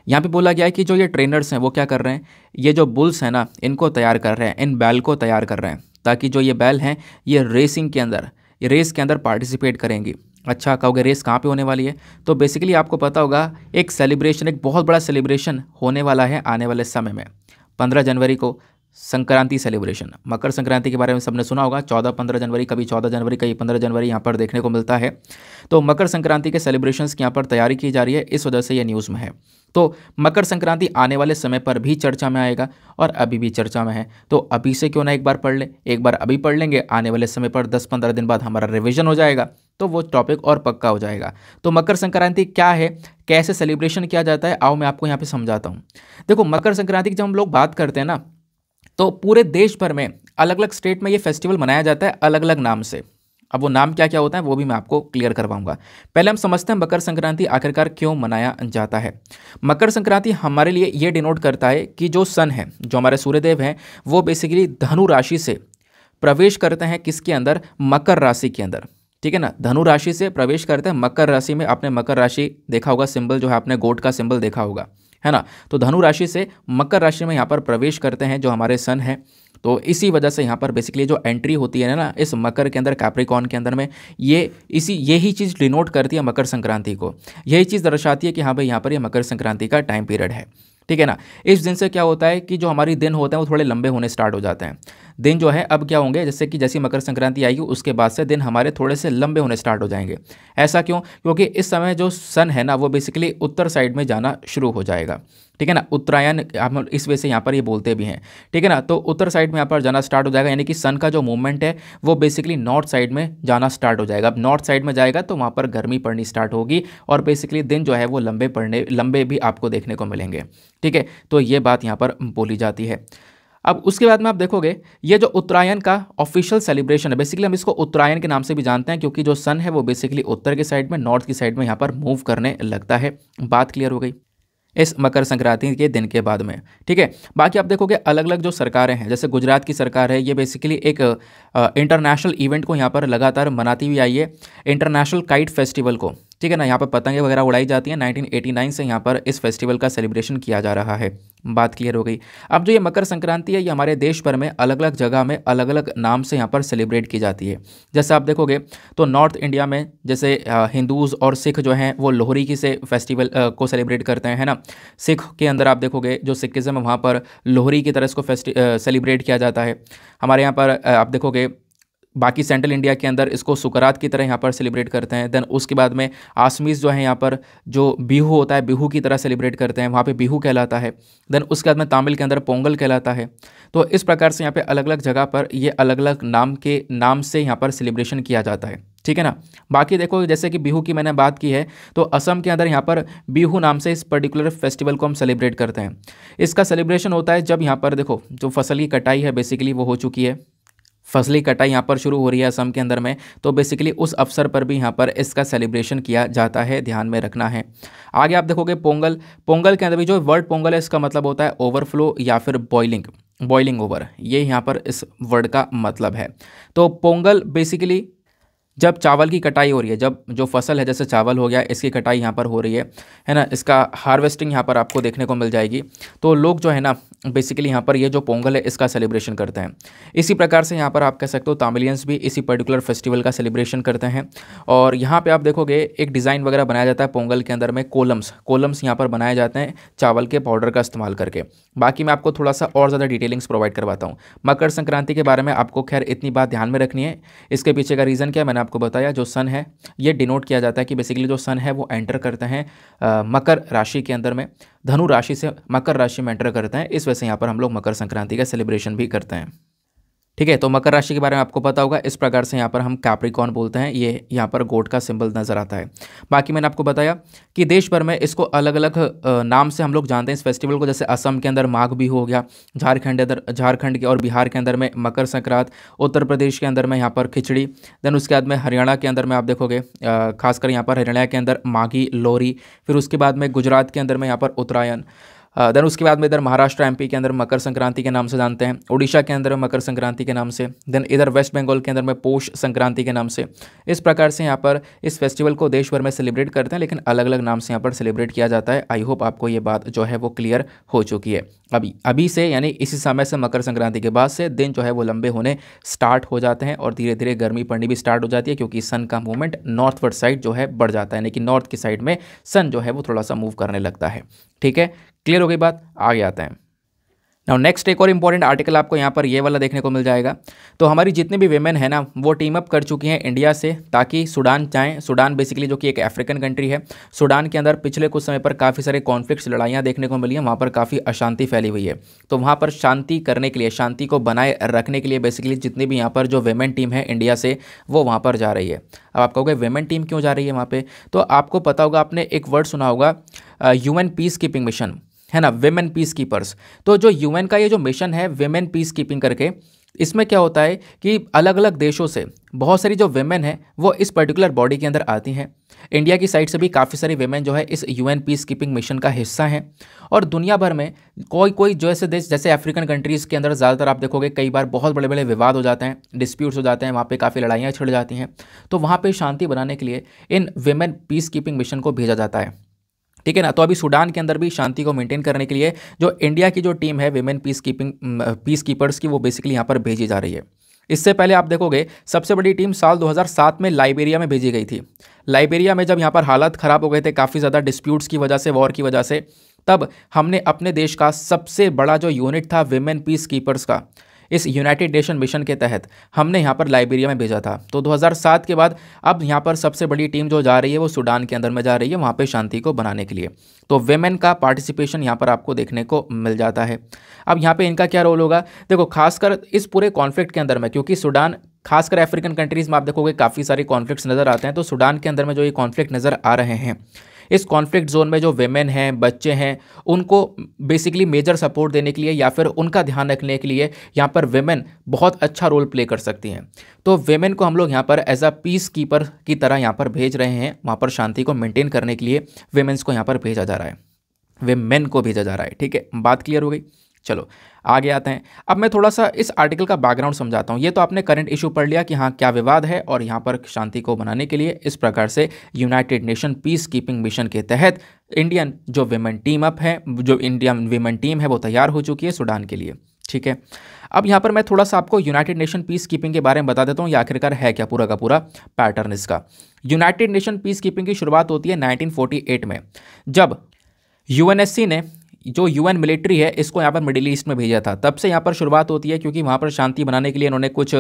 यहाँ पे बोला गया है कि जो ये ट्रेनर्स हैं वो क्या कर रहे हैं ये जो बुल्स हैं ना इनको तैयार कर रहे हैं इन बैल को तैयार कर रहे हैं ताकि जो ये बैल हैं ये रेसिंग के अंदर ये रेस के अंदर पार्टिसिपेट करेंगी अच्छा कहोगे रेस कहाँ पे होने वाली है तो बेसिकली आपको पता होगा एक सेलिब्रेशन एक बहुत बड़ा सेलिब्रेशन होने वाला है आने वाले समय में पंद्रह जनवरी को संक्रांति सेलिब्रेशन मकर संक्रांति के बारे में सबने सुना होगा चौदह पंद्रह जनवरी कभी चौदह जनवरी कभी पंद्रह जनवरी यहाँ पर देखने को मिलता है तो मकर संक्रांति के सेलिब्रेशंस की यहाँ पर तैयारी की जा रही है इस वजह से ये न्यूज़ में है तो मकर संक्रांति आने वाले समय पर भी चर्चा में आएगा और अभी भी चर्चा में है तो अभी से क्यों ना एक बार पढ़ लें एक बार अभी पढ़ लेंगे आने वाले समय पर दस पंद्रह दिन बाद हमारा रिविजन हो जाएगा तो वो टॉपिक और पक्का हो जाएगा तो मकर संक्रांति क्या है कैसे सेलिब्रेशन किया जाता है आओ मैं आपको यहाँ पर समझाता हूँ देखो मकर संक्रांति की जब हम लोग बात करते हैं ना तो पूरे देश भर में अलग अलग स्टेट में ये फेस्टिवल मनाया जाता है अलग अलग नाम से अब वो नाम क्या क्या होता है वो भी मैं आपको क्लियर करवाऊंगा पहले हम समझते हैं मकर संक्रांति आखिरकार क्यों मनाया जाता है मकर संक्रांति हमारे लिए ये डिनोट करता है कि जो सन है जो हमारे सूर्यदेव हैं वो बेसिकली धनु राशि से प्रवेश करते हैं किसके अंदर मकर राशि के अंदर ठीक है ना धनु राशि से प्रवेश करते हैं मकर राशि में आपने मकर राशि देखा होगा सिंबल जो है आपने गोट का सिंबल देखा होगा है ना तो धनु राशि से मकर राशि में यहाँ पर प्रवेश करते हैं जो हमारे सन है तो इसी वजह से यहाँ पर बेसिकली जो एंट्री होती है ना इस मकर के अंदर कैप्रिकॉन के अंदर में ये इसी यही चीज़ डिनोट करती है मकर संक्रांति को यही चीज़ दर्शाती है कि हाँ भाई यहाँ पर ये मकर संक्रांति का टाइम पीरियड है ठीक है ना इस दिन से क्या होता है कि जो हमारी दिन होते हैं वो थोड़े लंबे होने स्टार्ट हो जाते हैं दिन जो है अब क्या होंगे जैसे कि जैसी मकर संक्रांति आएगी उसके बाद से दिन हमारे थोड़े से लंबे होने स्टार्ट हो जाएंगे ऐसा क्यों क्योंकि इस समय जो सन है ना वो बेसिकली उत्तर साइड में जाना शुरू हो जाएगा ठीक है ना उत्तरायण हम इस वजह से यहाँ पर ये बोलते भी हैं ठीक है ना तो उत्तर साइड में यहाँ पर जाना स्टार्ट हो जाएगा यानी कि सन का जो मूवमेंट है वो बेसिकली नॉर्थ साइड में जाना स्टार्ट हो जाएगा अब नॉर्थ साइड में जाएगा तो वहाँ पर गर्मी पड़नी स्टार्ट होगी और बेसिकली दिन जो है वो लंबे पड़ने लंबे भी आपको देखने को मिलेंगे ठीक है तो ये बात यहाँ पर बोली जाती है अब उसके बाद में आप देखोगे ये जो उत्तरायण का ऑफिशियल सेलिब्रेशन है बेसिकली हम इसको उत्तरायण के नाम से भी जानते हैं क्योंकि जो सन है वो बेसिकली उत्तर के साइड में नॉर्थ की साइड में यहाँ पर मूव करने लगता है बात क्लियर हो गई इस मकर संक्रांति के दिन के बाद में ठीक है बाकी आप देखोगे अलग अलग जो सरकारें हैं जैसे गुजरात की सरकार है ये बेसिकली एक इंटरनेशनल इवेंट को यहाँ पर लगातार मनाती हुई आई है इंटरनेशनल काइट फेस्टिवल को ठीक है ना यहाँ पर पतंगे वगैरह उड़ाई जाती हैं नाइन से यहाँ पर इस फेस्टिवल का सेलिब्रेशन किया जा रहा है बात क्लियर हो गई अब जो ये मकर संक्रांति है ये हमारे देश भर में अलग अलग जगह में अलग अलग नाम से यहाँ पर सेलिब्रेट की जाती है जैसे आप देखोगे तो नॉर्थ इंडिया में जैसे हिंदूज़ और सिख जो हैं वो लोहरी की से फेस्टिवल को सेलिब्रेट करते हैं है ना सिख के अंदर आप देखोगे जो सिखिज़म है वहाँ पर लोहरी की तरह इसको सेलिब्रेट किया जाता है हमारे यहाँ पर आप देखोगे बाकी सेंट्रल इंडिया के अंदर इसको सुकरात की तरह यहाँ पर सेलिब्रेट करते हैं देन उसके बाद में आसमीस जो है यहाँ पर जो बिहू होता है बिहू की तरह सेलिब्रेट करते हैं वहाँ पे बिहू कहलाता है देन उसके बाद में तमिल के अंदर पोंगल कहलाता है तो इस प्रकार से यहाँ पर अलग अलग जगह पर ये अलग अलग नाम के नाम से यहाँ पर सेलिब्रेशन किया जाता है ठीक है ना बाकी देखो जैसे कि बिहू की मैंने बात की है तो असम के अंदर यहाँ पर बिहू नाम से इस पर्टिकुलर फेस्टिवल को हम सेलिब्रेट करते हैं इसका सेलिब्रेशन होता है जब यहाँ पर देखो जो फसल की कटाई है बेसिकली वो हो चुकी है फसली कटाई यहाँ पर शुरू हो रही है असम के अंदर में तो बेसिकली उस अवसर पर भी यहाँ पर इसका सेलिब्रेशन किया जाता है ध्यान में रखना है आगे आप देखोगे पोंगल पोंगल के अंदर भी जो वर्ड पोंगल है इसका मतलब होता है ओवरफ्लो या फिर बॉइलिंग बॉइलिंग ओवर ये यहाँ पर इस वर्ड का मतलब है तो पोंगल बेसिकली जब चावल की कटाई हो रही है जब जो फसल है जैसे चावल हो गया इसकी कटाई यहाँ पर हो रही है है ना इसका हार्वेस्टिंग यहाँ पर आपको देखने को मिल जाएगी तो लोग जो है ना बेसिकली यहाँ पर ये जो पोंगल है इसका सेलिब्रेशन करते हैं इसी प्रकार से यहाँ पर आप कह सकते हो तामिलियंस भी इसी पर्टिकुलर फेस्टिवल का सेलिब्रेशन करते हैं और यहाँ पर आप देखोगे एक डिज़ाइन वगैरह बनाया जाता है पोंगल के अंदर में कोलम्स कोलम्स यहाँ पर बनाए जाते हैं चावल के पाउडर का इस्तेमाल करके बाकी मैं आपको थोड़ा सा और ज़्यादा डिटेलिंग्स प्रोवाइड करवाता हूँ मकर संक्रांति के बारे में आपको खैर इतनी बात ध्यान में रखनी है इसके पीछे का रीज़न क्या मैंने आपको बताया जो सन है ये डिनोट किया जाता है कि बेसिकली जो सन है वो एंटर करते हैं मकर राशि के अंदर में धनु राशि से मकर राशि में एंटर करते हैं इस वजह से यहाँ पर हम लोग मकर संक्रांति का सेलिब्रेशन भी करते हैं ठीक है तो मकर राशि के बारे में आपको पता होगा इस प्रकार से यहाँ पर हम कैप्रिकॉन बोलते हैं ये यह यहाँ पर गोट का सिंबल नज़र आता है बाकी मैंने आपको बताया कि देश भर में इसको अलग अलग नाम से हम लोग जानते हैं इस फेस्टिवल को जैसे असम के अंदर माघ भी हो गया झारखंड अंदर झारखंड के और बिहार के अंदर में मकर संक्रांत उत्तर प्रदेश के अंदर में यहाँ पर खिचड़ी देन उसके बाद में हरियाणा के अंदर में आप देखोगे खासकर यहाँ पर हरियाणा के अंदर माघी लोरी फिर उसके बाद में गुजरात के अंदर में यहाँ पर उत्तरायण देन उसके बाद में इधर महाराष्ट्र एमपी के अंदर मकर संक्रांति के नाम से जानते हैं उड़ीसा के अंदर मकर संक्रांति के नाम से देन इधर वेस्ट बंगाल के अंदर में पोष संक्रांति के नाम से इस प्रकार से यहाँ पर इस फेस्टिवल को देश भर में सेलिब्रेट करते हैं लेकिन अलग अलग नाम से यहाँ पर सेलिब्रेट किया जाता है आई होप आपको ये बात जो है वो क्लियर हो चुकी है अभी अभी से यानी इसी समय से मकर संक्रांति के बाद से दिन जो है वो लंबे होने स्टार्ट हो जाते हैं और धीरे धीरे गर्मी पड़नी भी स्टार्ट हो जाती है क्योंकि सन का मूवमेंट नॉर्थवर्ड साइड जो है बढ़ जाता है यानी कि नॉर्थ की साइड में सन जो है वो थोड़ा सा मूव करने लगता है ठीक है क्लियर हो गई बात आगे आते हैं नाउ नेक्स्ट एक और इंपॉर्टेंट आर्टिकल आपको यहाँ पर ये वाला देखने को मिल जाएगा तो हमारी जितनी भी वेमेन है ना वो टीम अप कर चुकी हैं इंडिया से ताकि सूडान जाएँ सूडान बेसिकली जो कि एक अफ्रीकन कंट्री है सूडान के अंदर पिछले कुछ समय पर काफ़ी सारे कॉन्फ्लिक्ट्स लड़ाइयाँ देखने को मिली हैं वहाँ पर काफ़ी अशांति फैली हुई है तो वहाँ पर शांति करने के लिए शांति को बनाए रखने के लिए बेसिकली जितनी भी यहाँ पर जो वेमेन टीम है इंडिया से वो वहाँ पर जा रही है अब आप कहोगे वेमेन टीम क्यों जा रही है वहाँ पर तो आपको पता होगा आपने एक वर्ड सुना होगा यू पीस कीपिंग मिशन है ना वेमेन पीस कीपर्स तो जो यूएन का ये जो मिशन है वेमेन पीस कीपिंग करके इसमें क्या होता है कि अलग अलग देशों से बहुत सारी जो वेमेन हैं वो इस पर्टिकुलर बॉडी के अंदर आती हैं इंडिया की साइड से भी काफ़ी सारी वेमेन जो है इस यूएन पीस कीपिंग मिशन का हिस्सा हैं और दुनिया भर में कोई कोई जो ऐसे देश जैसे अफ्रीकन कंट्रीज़ के अंदर ज़्यादातर आप देखोगे कई बार बहुत बड़े बड़े विवाद हो जाते हैं डिस्प्यूट्स हो जाते हैं वहाँ पर काफ़ी लड़ाइयाँ छिड़ जाती हैं तो वहाँ पर शांति बनाने के लिए इन वेमेन पीस कीपिंग मिशन को भेजा जाता है ठीक है ना तो अभी सूडान के अंदर भी शांति को मेंटेन करने के लिए जो इंडिया की जो टीम है women peacekeeping peacekeepers की वो बेसिकली यहाँ पर भेजी जा रही है इससे पहले आप देखोगे सबसे बड़ी टीम साल 2007 में लाइबेरिया में भेजी गई थी लाइबेरिया में जब यहाँ पर हालात ख़राब हो गए थे काफ़ी ज़्यादा डिस्प्यूट्स की वजह से वॉर की वजह से तब हमने अपने देश का सबसे बड़ा जो यूनिट था वेमेन पीस कीपर्स का इस यूनाइटेड नेशन मिशन के तहत हमने यहाँ पर लाइब्रेरिया में भेजा था तो 2007 के बाद अब यहाँ पर सबसे बड़ी टीम जो जा रही है वो सूडान के अंदर में जा रही है वहाँ पर शांति को बनाने के लिए तो वेमेन का पार्टिसिपेशन यहाँ पर आपको देखने को मिल जाता है अब यहाँ पर इनका क्या रोल होगा देखो खासकर इस पूरे कॉन्फ्लिक्ट के अंदर में क्योंकि सूडान खासकर अफ्रीकन कंट्रीज़ में आप देखोगे काफ़ी सारे कॉन्फ्लिक्ट्स नज़र आते हैं तो सूडान के अंदर में जो ये कॉन्फ्लिक्ट नज़र आ रहे हैं इस कॉन्फ्लिक्ट जोन में जो वेमेन हैं बच्चे हैं उनको बेसिकली मेजर सपोर्ट देने के लिए या फिर उनका ध्यान रखने के लिए यहाँ पर वेमेन बहुत अच्छा रोल प्ले कर सकती हैं तो वेमेन को हम लोग यहाँ पर एज अ पीस कीपर की तरह यहाँ पर भेज रहे हैं वहाँ पर शांति को मेनटेन करने के लिए वेमेन्स को यहाँ पर भेजा जा रहा है वे मेन को भेजा जा रहा है ठीक है बात क्लियर हो गई चलो आगे आते हैं अब मैं थोड़ा सा इस आर्टिकल का बैकग्राउंड समझाता हूँ ये तो आपने करंट इशू पढ़ लिया कि हाँ क्या विवाद है और यहाँ पर शांति को बनाने के लिए इस प्रकार से United Nation peacekeeping mission के तहत इंडियन जो विमेन टीम अप है जो इंडियन विमेन टीम है वो तैयार हो चुकी है सूडान के लिए ठीक है अब यहाँ पर मैं थोड़ा सा आपको यूनाइटेड नेशन पीस कीपिंग के बारे में बता देता हूँ आखिरकार है क्या पूरा का पूरा पैटर्न इसका यूनाइटेड नेशन पीस कीपिंग की शुरुआत होती है 1948 में जब यूएनएससी ने जो यूएन मिलिट्री है इसको यहाँ पर मिडिल ईस्ट में भेजा था तब से यहाँ पर शुरुआत होती है क्योंकि वहाँ पर शांति बनाने के लिए इन्होंने कुछ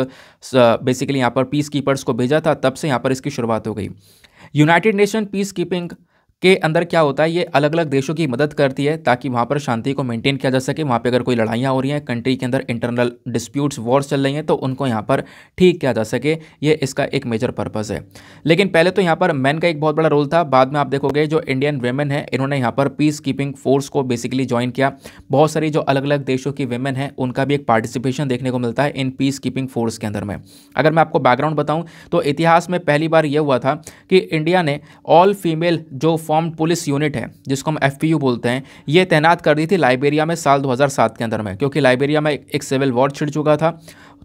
बेसिकली यहाँ पर पीस कीपर्स को भेजा था तब से यहाँ पर इसकी शुरुआत हो गई यूनाइटेड नेशन पीस कीपिंग के अंदर क्या होता है ये अलग अलग देशों की मदद करती है ताकि वहाँ पर शांति को मेंटेन किया जा सके वहाँ पे अगर कोई लड़ाइयाँ हो रही हैं कंट्री के अंदर इंटरनल डिस्प्यूट्स वॉर्स चल रही हैं तो उनको यहाँ पर ठीक किया जा सके ये इसका एक मेजर पर्पज़ है लेकिन पहले तो यहाँ पर मैन का एक बहुत बड़ा रोल था बाद में आप देखोगे जो इंडियन वेमेन है इन्होंने यहाँ पर पीस कीपिंग फोर्स को बेसिकली ज्वाइन किया बहुत सारी जो अलग अलग देशों की वेमेन है उनका भी एक पार्टिसिपेशन देखने को मिलता है इन पीस कीपिंग फोर्स के अंदर में अगर मैं आपको बैकग्राउंड बताऊँ तो इतिहास में पहली बार यह हुआ था कि इंडिया ने ऑल फीमेल जो यूनिफॉर्म पुलिस यूनिट है जिसको हम एफ बोलते हैं ये तैनात कर दी थी लाइबेरिया में साल 2007 के अंदर में क्योंकि लाइबेरिया में एक सिविल वॉर छिड़ चुका था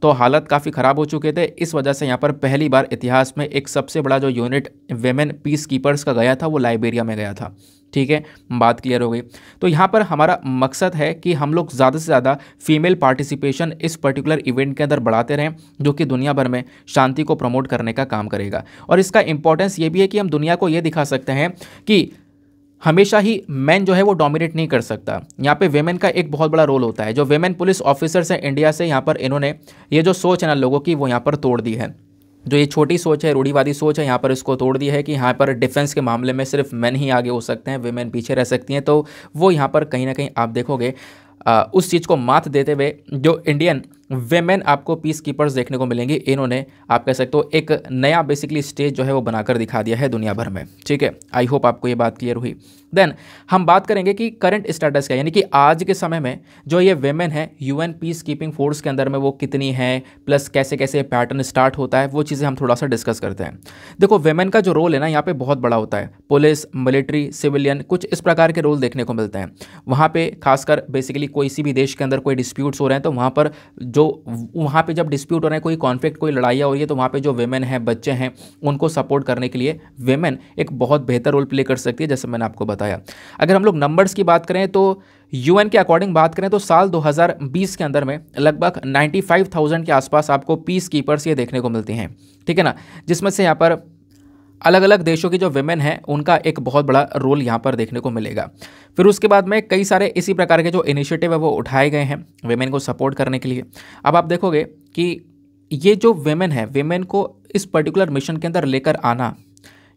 तो हालत काफ़ी ख़राब हो चुके थे इस वजह से यहाँ पर पहली बार इतिहास में एक सबसे बड़ा जो यूनिट वेमेन पीस कीपर्स का गया था वो लाइबेरिया में गया था ठीक है बात क्लियर हो गई तो यहाँ पर हमारा मकसद है कि हम लोग ज़्यादा से ज़्यादा फीमेल पार्टिसिपेशन इस पर्टिकुलर इवेंट के अंदर बढ़ाते रहें जो कि दुनिया भर में शांति को प्रमोट करने का काम करेगा और इसका इंपॉर्टेंस ये भी है कि हम दुनिया को ये दिखा सकते हैं कि हमेशा ही मैन जो है वो डोमिनेट नहीं कर सकता यहाँ पे वेमेन का एक बहुत बड़ा रोल होता है जो वेमेन पुलिस ऑफिसर्स हैं इंडिया से यहाँ पर इन्होंने ये जो सोच है ना लोगों की वो यहाँ पर तोड़ दी है जो ये छोटी सोच है रूढ़ीवादी सोच है यहाँ पर इसको तोड़ दिया है कि यहाँ पर डिफेंस के मामले में सिर्फ मैन ही आगे हो सकते हैं वेमेन पीछे रह सकती हैं तो वो यहाँ पर कहीं ना कहीं आप देखोगे आ, उस चीज़ को मात देते हुए जो इंडियन वेमेन आपको पीस कीपर्स देखने को मिलेंगे इन्होंने आप कह सकते हो एक नया बेसिकली स्टेज जो है वो बनाकर दिखा दिया है दुनिया भर में ठीक है आई होप आपको ये बात क्लियर हुई देन हम बात करेंगे कि करंट स्टेटस क्या यानी कि आज के समय में जो ये वेमेन है यूएन पीस कीपिंग फोर्स के अंदर में वो कितनी है प्लस कैसे कैसे पैटर्न स्टार्ट होता है वो चीज़ें हम थोड़ा सा डिस्कस करते हैं देखो वेमेन का जो रोल है ना यहाँ पर बहुत बड़ा होता है पुलिस मिलिट्री सिविलियन कुछ इस प्रकार के रोल देखने को मिलते हैं वहाँ पर खासकर बेसिकली कोई सी भी देश के अंदर कोई डिस्प्यूट्स हो रहे हैं तो वहाँ पर जो वहाँ पे जब डिस्प्यूट हो रहे हैं कोई कॉन्फ्लिक्ट कोई लड़ाइयाँ हो रही है तो वहाँ पे जो वेमेन हैं बच्चे हैं उनको सपोर्ट करने के लिए वेमेन एक बहुत बेहतर रोल प्ले कर सकती है जैसे मैंने आपको बताया अगर हम लोग नंबर्स की बात करें तो यू के अकॉर्डिंग बात करें तो साल 2020 के अंदर में लगभग 95,000 के आसपास आपको पीस कीपर्स ये देखने को मिलती हैं ठीक है ना जिसमें से यहाँ पर अलग अलग देशों की जो वेमेन हैं उनका एक बहुत बड़ा रोल यहाँ पर देखने को मिलेगा फिर उसके बाद में कई सारे इसी प्रकार के जो इनिशिएटिव है वो उठाए गए हैं वेमेन को सपोर्ट करने के लिए अब आप देखोगे कि ये जो वेमेन है वेमेन को इस पर्टिकुलर मिशन के अंदर लेकर आना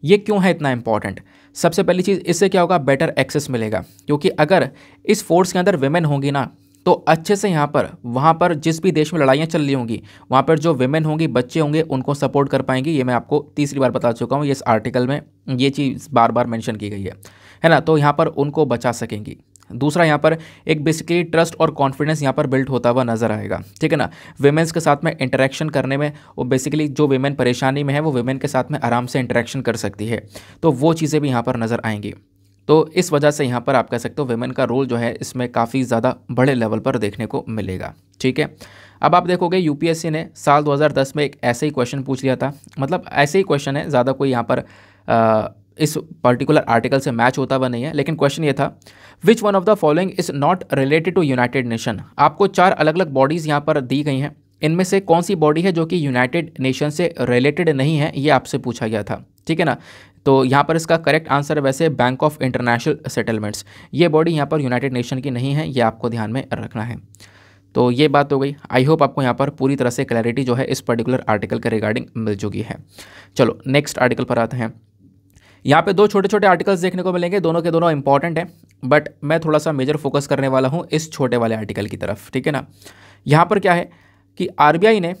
ये क्यों है इतना इम्पॉर्टेंट सबसे पहली चीज़ इससे क्या होगा बेटर एक्सेस मिलेगा क्योंकि अगर इस फोर्स के अंदर वेमेन होंगी ना तो अच्छे से यहाँ पर वहाँ पर जिस भी देश में लड़ाइयाँ चल रही होंगी वहाँ पर जो वेमेन होंगी बच्चे होंगे उनको सपोर्ट कर पाएंगी ये मैं आपको तीसरी बार बता चुका हूँ इस आर्टिकल में ये चीज़ बार बार मैंशन की गई है है ना तो यहाँ पर उनको बचा सकेंगी दूसरा यहाँ पर एक बेसिकली ट्रस्ट और कॉन्फिडेंस यहाँ पर बिल्ड होता हुआ नजर आएगा ठीक है ना वेमेंस के साथ में इंटरेक्शन करने में वो बेसिकली जो वेमेन परेशानी में है वो वेमेन के साथ में आराम से इंटरेक्शन कर सकती है तो वो चीज़ें भी यहाँ पर नज़र आएंगी तो इस वजह से यहाँ पर आप कह सकते हो वेमेन का रोल जो है इसमें काफ़ी ज़्यादा बड़े लेवल पर देखने को मिलेगा ठीक है अब आप देखोगे यूपीएससी ने साल 2010 में एक ऐसे ही क्वेश्चन पूछ लिया था मतलब ऐसे ही क्वेश्चन है ज़्यादा कोई यहाँ पर आ, इस पर्टिकुलर आर्टिकल से मैच होता हुआ नहीं है लेकिन क्वेश्चन ये था which one of the following is not related to United Nation आपको चार अलग अलग बॉडीज़ यहाँ पर दी गई हैं इनमें से कौन सी बॉडी है जो कि यूनाइटेड नेशन से रिलेटेड नहीं है ये आपसे पूछा गया था ठीक है ना तो यहाँ पर इसका करेक्ट आंसर वैसे बैंक ऑफ इंटरनेशनल सेटलमेंट्स ये बॉडी यहाँ पर यूनाइटेड नेशन की नहीं है ये आपको ध्यान में रखना है तो ये बात हो गई आई होप आपको यहाँ पर पूरी तरह से क्लैरिटी जो है इस पर्टिकुलर आर्टिकल के रिगार्डिंग मिल चुकी है चलो नेक्स्ट आर्टिकल पर आते हैं यहाँ पे दो छोटे छोटे आर्टिकल्स देखने को मिलेंगे दोनों के दोनों इंपॉर्टेंट हैं बट मैं थोड़ा सा मेजर फोकस करने वाला हूँ इस छोटे वाले आर्टिकल की तरफ ठीक है ना यहाँ पर क्या है कि आर ने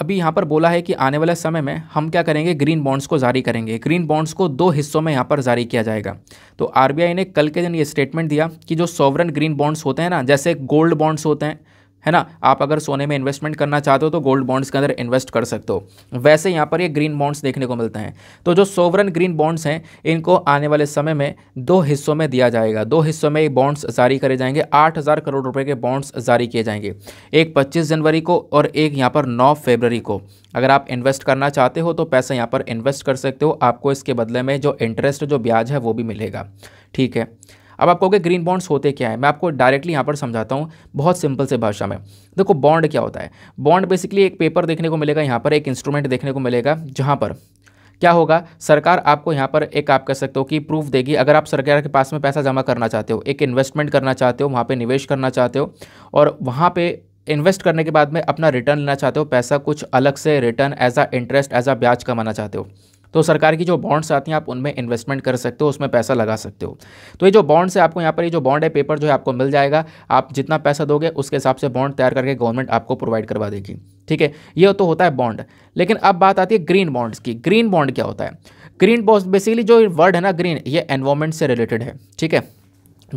अभी यहाँ पर बोला है कि आने वाले समय में हम क्या करेंगे ग्रीन बॉन्ड्स को जारी करेंगे ग्रीन बॉन्ड्स को दो हिस्सों में यहाँ पर जारी किया जाएगा तो आरबीआई ने कल के दिन ये स्टेटमेंट दिया कि जो सॉवरन ग्रीन बॉन्ड्स होते हैं ना जैसे गोल्ड बॉन्ड्स होते हैं है ना आप अगर सोने में इन्वेस्टमेंट करना चाहते हो तो गोल्ड बॉन्ड्स के अंदर इन्वेस्ट कर सकते हो वैसे यहाँ पर ये ग्रीन बॉन्ड्स देखने को मिलते हैं तो जो सोवरन ग्रीन बॉन्ड्स हैं इनको आने वाले समय में दो हिस्सों में दिया जाएगा दो हिस्सों में ये बॉन्ड्स जारी करे जाएंगे आठ करोड़ रुपये के बॉन्ड्स जारी किए जाएंगे एक पच्चीस जनवरी को और एक यहाँ पर नौ फेबररी को अगर आप इन्वेस्ट करना चाहते हो तो पैसा यहाँ पर इन्वेस्ट कर सकते हो आपको इसके बदले में जो इंटरेस्ट जो ब्याज है वो भी मिलेगा ठीक है अब आप कहोगे ग्रीन बॉन्ड्स होते क्या है मैं आपको डायरेक्टली यहाँ पर समझाता हूँ बहुत सिंपल से भाषा में देखो बॉन्ड क्या होता है बॉन्ड बेसिकली एक पेपर देखने को मिलेगा यहाँ पर एक इंस्ट्रूमेंट देखने को मिलेगा जहाँ पर क्या होगा सरकार आपको यहाँ पर एक आप कह सकते हो कि प्रूफ देगी अगर आप सरकार के पास में पैसा जमा करना चाहते हो एक इन्वेस्टमेंट करना चाहते हो वहाँ पर निवेश करना चाहते हो और वहाँ पर इन्वेस्ट करने के बाद में अपना रिटर्न लेना चाहते हो पैसा कुछ अलग से return as a interest as a ब्याज कमाना चाहते हो तो सरकार की जो बॉन्ड्स आती हैं आप उनमें इन्वेस्टमेंट कर सकते हो उसमें पैसा लगा सकते हो तो ये जो बॉन्ड्स है आपको यहाँ पर ये जो बॉन्ड है पेपर जो है आपको मिल जाएगा आप जितना पैसा दोगे उसके हिसाब से बॉन्ड तैयार करके गवर्नमेंट आपको प्रोवाइड करवा देगी ठीक है ये तो होता है बॉन्ड लेकिन अब बात आती है ग्रीन बॉन्ड्स की ग्रीन बॉन्ड क्या होता है ग्रीन बॉन्ड बेसिकली जो वर्ड है ना ग्रीन ये एनवायरमेंट से रिलेटेड है ठीक है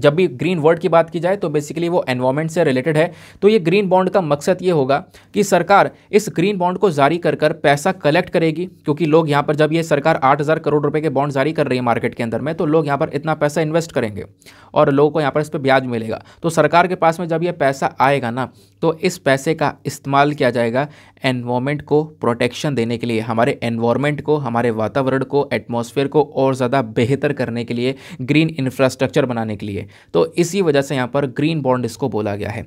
जब भी ग्रीन वर्ल्ड की बात की जाए तो बेसिकली वो एनवायरमेंट से रिलेटेड है तो ये ग्रीन बॉन्ड का मकसद ये होगा कि सरकार इस ग्रीन बॉन्ड को जारी कर कर पैसा कलेक्ट करेगी क्योंकि लोग यहाँ पर जब ये सरकार 8000 करोड़ रुपए के बॉन्ड जारी कर रही है मार्केट के अंदर में तो लोग यहाँ पर इतना पैसा इन्वेस्ट करेंगे और लोगों को यहाँ पर इस पर ब्याज मिलेगा तो सरकार के पास में जब यह पैसा आएगा ना तो इस पैसे का इस्तेमाल किया जाएगा एनवायरमेंट को प्रोटेक्शन देने के लिए हमारे एनवायरमेंट को हमारे वातावरण को एटमॉस्फेयर को और ज़्यादा बेहतर करने के लिए ग्रीन इंफ्रास्ट्रक्चर बनाने के लिए तो इसी वजह से यहाँ पर ग्रीन बॉन्ड इसको बोला गया है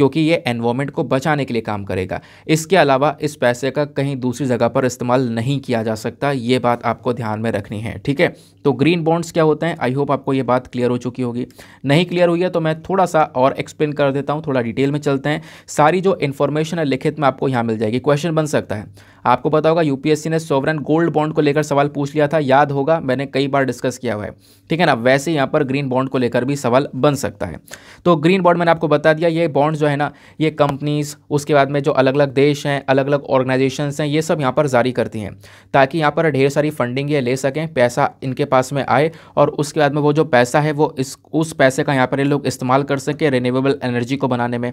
क्योंकि ये एनवायरमेंट को बचाने के लिए काम करेगा इसके अलावा इस पैसे का कहीं दूसरी जगह पर इस्तेमाल नहीं किया जा सकता ये बात आपको ध्यान में रखनी है ठीक है तो ग्रीन बॉन्ड्स क्या होते हैं आई होप आपको ये बात क्लियर हो चुकी होगी नहीं क्लियर हुई है तो मैं थोड़ा सा और एक्सप्लेन कर देता हूँ थोड़ा डिटेल में चलते हैं सारी जो इन्फॉर्मेशन है लिखित में आपको यहाँ मिल जाएगी क्वेश्चन बन सकता है आपको पता होगा यूपीएससी ने सोवरन गोल्ड बॉन्ड को लेकर सवाल पूछ लिया था याद होगा मैंने कई बार डिस्कस किया हुआ है ठीक है ना वैसे यहाँ पर ग्रीन बॉन्ड को लेकर भी सवाल बन सकता है तो ग्रीन बॉन्ड मैंने आपको बता दिया ये बॉन्ड जो है ना ये कंपनीज उसके बाद में जो अलग अलग देश हैं अलग अलग ऑर्गेनाइजेशन हैं ये सब यहाँ पर जारी करती हैं ताकि यहाँ पर ढेर सारी फंडिंग ये ले सकें पैसा इनके पास में आए और उसके बाद में वो जो पैसा है वो इस उस पैसे का यहाँ पर ये लोग इस्तेमाल कर सकें रिन्यूएबल एनर्जी को बनाने में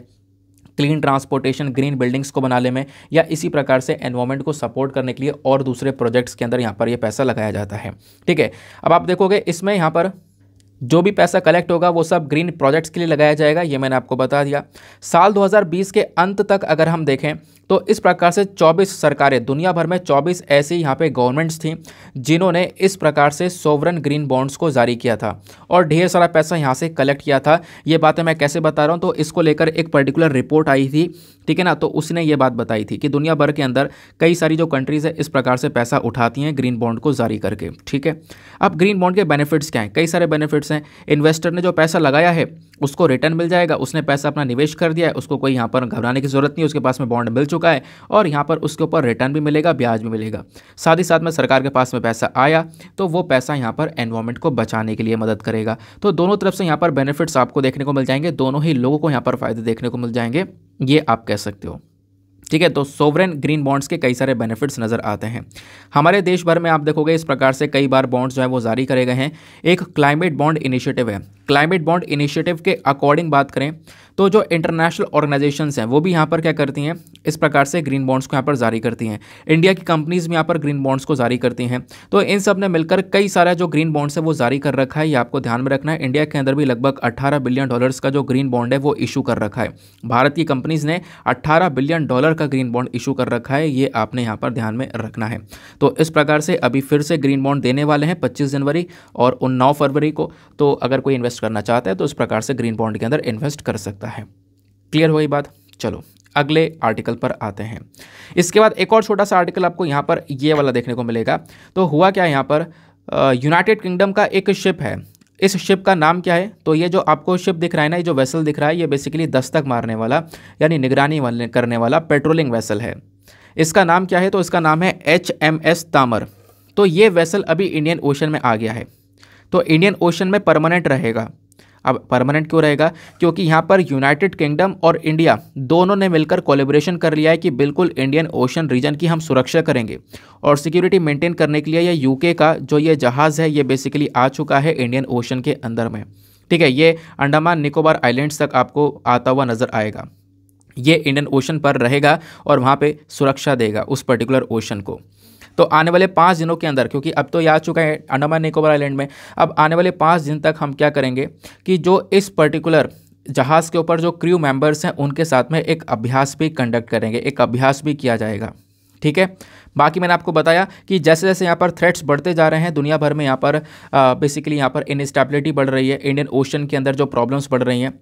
क्लीन ट्रांसपोर्टेशन ग्रीन बिल्डिंग्स को बनाने में या इसी प्रकार से एनवायरमेंट को सपोर्ट करने के लिए और दूसरे प्रोजेक्ट्स के अंदर यहाँ पर यह पैसा लगाया जाता है ठीक है अब आप देखोगे इसमें यहाँ पर जो भी पैसा कलेक्ट होगा वो सब ग्रीन प्रोजेक्ट्स के लिए लगाया जाएगा ये मैंने आपको बता दिया साल 2020 के अंत तक अगर हम देखें तो इस प्रकार से 24 सरकारें दुनिया भर में 24 ऐसी यहाँ पे गवर्नमेंट्स थी जिन्होंने इस प्रकार से सोवरन ग्रीन बॉन्ड्स को जारी किया था और ढेर सारा पैसा यहाँ से कलेक्ट किया था ये बातें मैं कैसे बता रहा हूँ तो इसको लेकर एक पर्टिकुलर रिपोर्ट आई थी ठीक है ना तो उसने ये बात बताई थी कि दुनिया भर के अंदर कई सारी जो कंट्रीज़ है इस प्रकार से पैसा उठाती हैं ग्रीन बॉन्ड को जारी करके ठीक है अब ग्रीन बॉन्ड के बेनिफिट्स क्या हैं कई सारे बेनिफिट्स हैं इन्वेस्टर ने जो पैसा लगाया है उसको रिटर्न मिल जाएगा उसने पैसा अपना निवेश कर दिया है उसको कोई यहाँ पर घबराने की ज़रूरत नहीं उसके पास में बॉन्ड मिल चुका है और यहाँ पर उसके ऊपर रिटर्न भी मिलेगा ब्याज भी मिलेगा साथ ही साथ में सरकार के पास में पैसा आया तो वो पैसा यहाँ पर एनवायरमेंट को बचाने के लिए मदद करेगा तो दोनों तरफ से यहाँ पर बेनिफिट्स आपको देखने को मिल जाएंगे दोनों ही लोगों को यहाँ पर फ़ायदे देखने को मिल जाएंगे ये आप कह सकते हो ठीक है तो सोवरेन ग्रीन बॉन्ड्स के कई सारे बेनिफिट्स नज़र आते हैं हमारे देश भर में आप देखोगे इस प्रकार से कई बार बॉन्ड्स जो है वो जारी करे गए हैं एक क्लाइमेट बॉन्ड इनिशिएटिव है क्लाइमेट बॉन्ड इनिशिएटिव के अकॉर्डिंग बात करें तो जो इंटरनेशनल ऑर्गेनाइजेशंस हैं वो भी यहाँ पर क्या करती हैं इस प्रकार से ग्रीन बॉन्ड्स को यहाँ पर जारी करती हैं इंडिया की कंपनीज़ भी यहाँ पर ग्रीन बॉन्ड्स को जारी करती हैं तो इन सब ने मिलकर कई सारा जो ग्रीन बॉन्ड्स है वो जारी कर रखा है ये आपको ध्यान में रखना है इंडिया के अंदर भी लगभग अट्ठारह बिलियन डॉलर्स का जो ग्रीन बॉन्ड है वो इशू कर रखा है भारत की कंपनीज़ ने अट्ठारह बिलियन डॉलर का ग्रीन बॉन्ड इशू कर रखा है ये आपने यहाँ पर ध्यान में रखना है तो इस प्रकार से अभी फिर से ग्रीन बॉन्ड देने वाले हैं पच्चीस जनवरी और नौ फरवरी को तो अगर कोई इन्वेस्ट इन्वेस्ट करना चाहता है तो इस प्रकार से ग्रीन बॉन्ड के अंदर इन्वेस्ट कर सकता है क्लियर हुई बात चलो अगले आर्टिकल पर आते हैं इसके बाद एक और छोटा सा आर्टिकल आपको यहाँ पर ये वाला देखने को मिलेगा तो हुआ क्या यहाँ पर यूनाइटेड किंगडम का एक शिप है इस शिप का नाम क्या है तो ये जो आपको शिप दिख रहा है ना ये जो वेसल दिख रहा है ये बेसिकली दस्तक मारने वाला यानी निगरानी वाले करने वाला पेट्रोलिंग वेसल है इसका नाम क्या है तो इसका नाम है एच एम एस तामर तो ये वेसल अभी इंडियन ओशन में आ गया है तो इंडियन ओशन में परमानेंट रहेगा अब परमानेंट क्यों रहेगा क्योंकि यहाँ पर यूनाइटेड किंगडम और इंडिया दोनों ने मिलकर कोलेब्रेशन कर लिया है कि बिल्कुल इंडियन ओशन रीजन की हम सुरक्षा करेंगे और सिक्योरिटी मेंटेन करने के लिए यह यूके का जो ये जहाज़ है ये बेसिकली आ चुका है इंडियन ओशन के अंदर में ठीक है ये अंडमान निकोबार आइलैंड्स तक आपको आता हुआ नज़र आएगा ये इंडियन ओशन पर रहेगा और वहाँ पे सुरक्षा देगा उस पर्टिकुलर ओशन को तो आने वाले पाँच दिनों के अंदर क्योंकि अब तो ये आ चुका है अंडमान निकोबार आइलैंड में अब आने वाले पाँच दिन तक हम क्या करेंगे कि जो इस पर्टिकुलर जहाज़ के ऊपर जो क्रू मेंबर्स हैं उनके साथ में एक अभ्यास भी कंडक्ट करेंगे एक अभ्यास भी किया जाएगा ठीक है बाकी मैंने आपको बताया कि जैसे जैसे यहाँ पर थ्रेट्स बढ़ते जा रहे हैं दुनिया भर में यहाँ पर बेसिकली यहाँ पर इनस्टेबिलिटी बढ़ रही है इंडियन ओशन के अंदर जो प्रॉब्लम्स बढ़ रही हैं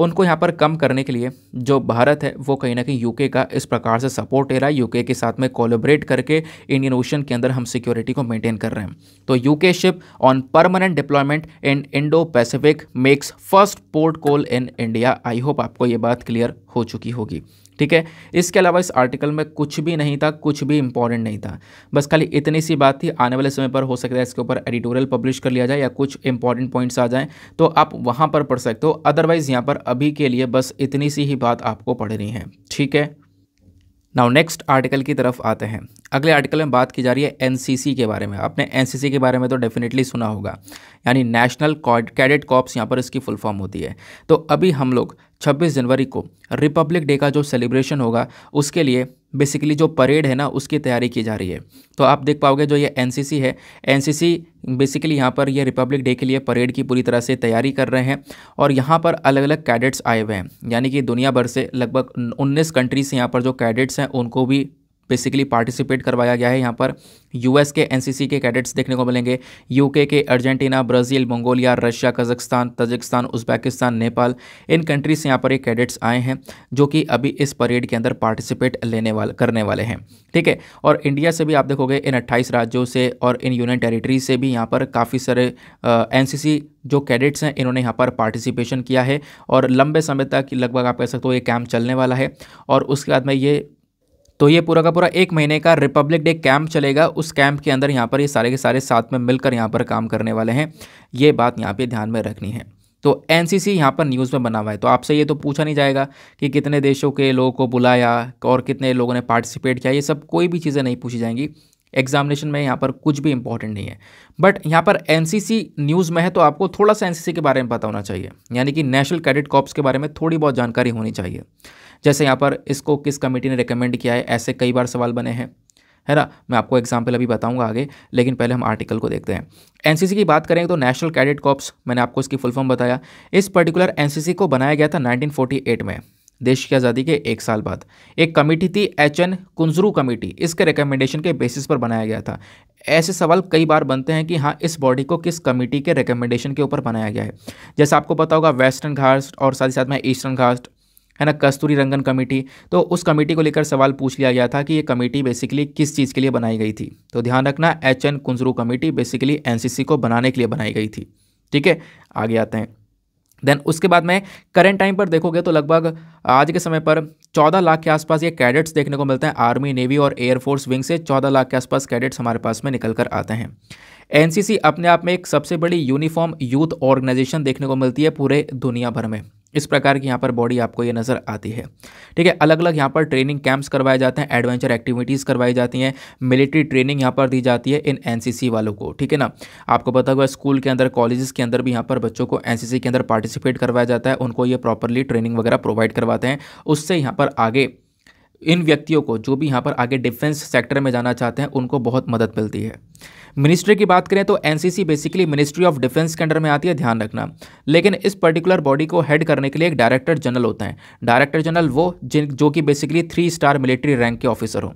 उनको यहाँ पर कम करने के लिए जो भारत है वो कहीं ना कहीं यूके का इस प्रकार से सपोर्ट ले रहा है यूके के साथ में कोलोबरेट करके इंडियन ओशन के अंदर हम सिक्योरिटी को मेंटेन कर रहे हैं तो UK ship on permanent deployment in Indo Pacific makes first port call in India I hope आपको ये बात क्लियर हो चुकी होगी ठीक है इसके अलावा इस आर्टिकल में कुछ भी नहीं था कुछ भी इंपॉर्टेंट नहीं था बस खाली इतनी सी बात थी आने वाले समय पर हो सकता है इसके ऊपर एडिटोरियल पब्लिश कर लिया जाए या कुछ इंपॉर्टेंट पॉइंट्स आ जाएँ तो आप वहाँ पर पढ़ सकते हो अदरवाइज़ यहाँ पर अभी के लिए बस इतनी सी ही बात आपको पढ़नी है ठीक है नाउ नेक्स्ट आर्टिकल की तरफ आते हैं अगले आर्टिकल में बात की जा रही है एनसीसी के बारे में आपने एनसीसी के बारे में तो डेफिनेटली सुना होगा यानी नेशनल कैडेट कॉप्स यहाँ पर इसकी फुल फॉर्म होती है तो अभी हम लोग 26 जनवरी को रिपब्लिक डे का जो सेलिब्रेशन होगा उसके लिए बेसिकली जो परेड है ना उसकी तैयारी की जा रही है तो आप देख पाओगे जो ये एनसीसी है एनसीसी बेसिकली यहाँ पर ये रिपब्लिक डे के लिए परेड की पूरी तरह से तैयारी कर रहे हैं और यहाँ पर अलग अलग कैडेट्स आए हुए हैं यानी कि दुनिया भर से लगभग 19 कंट्री से यहाँ पर जो कैडेट्स हैं उनको भी बेसिकली पार्टिसिपेट करवाया गया है यहाँ पर यूएस के एनसीसी के कैडेट्स देखने को मिलेंगे यूके के Argentina Brazil Mongolia Russia Kazakhstan Tajikistan Uzbekistan Nepal इन कंट्रीज से यहाँ पर ये कैडेट्स आए हैं जो कि अभी इस परेड के अंदर पार्टिसिपेट लेने वाले करने वाले हैं ठीक है और इंडिया से भी आप देखोगे इन अट्ठाईस राज्यों से और इन यूनियन टेरिटरी से भी यहाँ पर काफ़ी सारे एन जो कैडेट्स हैं इन्होंने यहाँ पर पार्टिसिपेशन किया है और लंबे समय तक लगभग आप कह सकते हो ये कैम्प चलने वाला है और उसके बाद में ये तो ये पूरा का पूरा एक महीने का रिपब्लिक डे कैंप चलेगा उस कैंप के अंदर यहाँ पर ये सारे के सारे साथ में मिलकर यहाँ पर काम करने वाले हैं ये बात यहाँ पर ध्यान में रखनी है तो एन सी सी यहाँ पर न्यूज़ में बना हुआ है तो आपसे ये तो पूछा नहीं जाएगा कि कितने देशों के लोगों को बुलाया और कितने लोगों ने पार्टिसिपेट किया ये सब कोई भी चीज़ें नहीं पूछी जाएंगी एग्जामिनेशन में यहाँ पर कुछ भी इंपॉर्टेंट नहीं है बट यहाँ पर एन न्यूज़ में है तो आपको थोड़ा सा एन के बारे में पता होना चाहिए यानी कि नेशनल कैडेट कॉप्स के बारे में थोड़ी बहुत जानकारी होनी चाहिए जैसे यहाँ पर इसको किस कमेटी ने रिकमेंड किया है ऐसे कई बार सवाल बने हैं है ना मैं आपको एग्जाम्पल अभी बताऊंगा आगे लेकिन पहले हम आर्टिकल को देखते हैं एनसीसी की बात करें तो नेशनल कैडेट कॉप्स मैंने आपको इसकी फुल फॉर्म बताया इस पर्टिकुलर एनसीसी को बनाया गया था 1948 में देश की आज़ादी के एक साल बाद एक कमेटी थी एच एन कुंजरू कमेटी इसके रिकमेंडेशन के बेसिस पर बनाया गया था ऐसे सवाल कई बार बनते हैं कि हाँ इस बॉडी को किस कमेटी के रिकमेंडेशन के ऊपर बनाया गया है जैसे आपको पता होगा वेस्टर्न घाट और साथ ही साथ में ईस्टर्न घाट है ना कस्तूरी रंगन कमेटी तो उस कमेटी को लेकर सवाल पूछ लिया गया था कि ये कमेटी बेसिकली किस चीज़ के लिए बनाई गई थी तो ध्यान रखना H N Kunzru committee basically N को बनाने के लिए बनाई गई थी ठीक है आगे आते हैं देन उसके बाद में करंट टाइम पर देखोगे तो लगभग आज के समय पर 14 लाख के आसपास ये कैडेट्स देखने को मिलते हैं आर्मी नेवी और एयरफोर्स विंग से 14 लाख के आसपास कैडेट्स हमारे पास में निकल कर आते हैं एनसीसी अपने आप में एक सबसे बड़ी यूनिफॉर्म यूथ ऑर्गेनाइजेशन देखने को मिलती है पूरे दुनिया भर में इस प्रकार की यहाँ पर बॉडी आपको ये नज़र आती है ठीक है अलग अलग यहाँ पर ट्रेनिंग कैंप्स करवाए जाते हैं एडवेंचर एक्टिविटीज़ करवाई जाती हैं मिलिट्री ट्रेनिंग यहाँ पर दी जाती है इन एनसीसी वालों को ठीक है ना आपको पता हुआ स्कूल के अंदर कॉलेजेस के अंदर भी यहाँ पर बच्चों को एन के अंदर पार्टिसिपेट करवाया जाता है उनको ये प्रॉपरली ट्रेनिंग वगैरह प्रोवाइड करवाते हैं उससे यहाँ पर आगे इन व्यक्तियों को जो भी यहाँ पर आगे डिफेंस सेक्टर में जाना चाहते हैं उनको बहुत मदद मिलती है मिनिस्ट्री की बात करें तो NCC basically ministry of defence के अंडर में आती है ध्यान रखना लेकिन इस पर्टिकुलर बॉडी को हेड करने के लिए एक डायरेक्टर जनरल होता है डायरेक्टर जनरल वो जिन जो कि basically three star military rank के ऑफिसर हो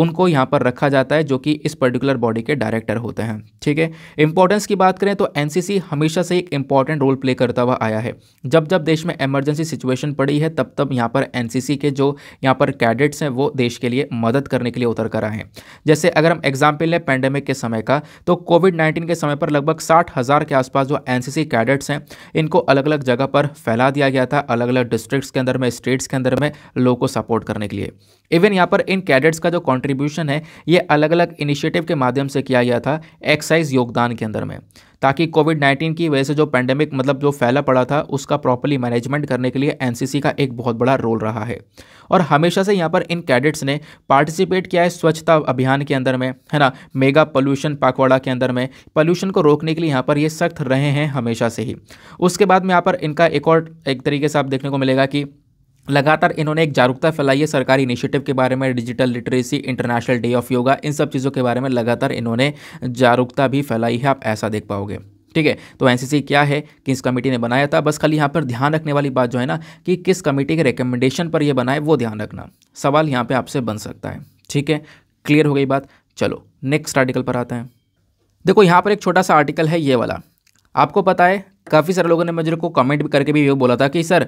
उनको यहाँ पर रखा जाता है जो कि इस पर्टिकुलर बॉडी के डायरेक्टर होते हैं ठीक है इंपॉर्टेंस की बात करें तो एनसीसी हमेशा से एक इंपॉर्टेंट रोल प्ले करता हुआ आया है जब जब देश में एमरजेंसी सिचुएशन पड़ी है तब तब यहाँ पर एनसीसी के जो यहाँ पर कैडेट्स हैं वो देश के लिए मदद करने के लिए उतर कर आए हैं जैसे अगर हम एग्जाम्पल लें पैंडेमिक के समय का तो कोविड नाइन्टीन के समय पर लगभग साठ हज़ार के आसपास जो एन कैडेट्स हैं इनको अलग अलग जगह पर फैला दिया गया था अलग अलग डिस्ट्रिक्ट्स के अंदर में स्टेट्स के अंदर में लोगों को सपोर्ट करने के लिए इवन यहाँ पर इन कैडेट्स का जो कंट्रीब्यूशन है ये अलग अलग इनिशिएटिव के माध्यम से किया गया था एक्साइज योगदान के अंदर में ताकि कोविड नाइन्टीन की वजह से जो पैंडेमिक मतलब जो फैला पड़ा था उसका प्रॉपरली मैनेजमेंट करने के लिए एनसीसी का एक बहुत बड़ा रोल रहा है और हमेशा से यहाँ पर इन कैडेट्स ने पार्टिसिपेट किया है स्वच्छता अभियान के अंदर में है ना मेगा पोल्यूशन पाकवाड़ा के अंदर में पोल्यूशन को रोकने के लिए यहाँ पर ये सख्त रहे हैं हमेशा से ही उसके बाद में यहाँ पर इनका एक और एक तरीके से आप देखने को मिलेगा कि लगातार इन्होंने एक जागरूकता फैलाई है सरकारी इनिशिएटिव के बारे में digital literacy international day of yoga इन सब चीज़ों के बारे में लगातार इन्होंने जागरूकता भी फैलाई है आप ऐसा देख पाओगे ठीक है तो एनसीसी क्या है किस कमेटी ने बनाया था बस खाली यहाँ पर ध्यान रखने वाली बात जो है ना कि किस कमेटी के रिकमेंडेशन पर यह बनाए वो ध्यान रखना सवाल यहाँ पर आपसे बन सकता है ठीक है क्लियर हो गई बात चलो नेक्स्ट आर्टिकल पर आते हैं देखो यहाँ पर एक छोटा सा आर्टिकल है ये वाला आपको पता है काफ़ी सारे लोगों ने मुझे को कमेंट भी करके भी ये बोला था कि सर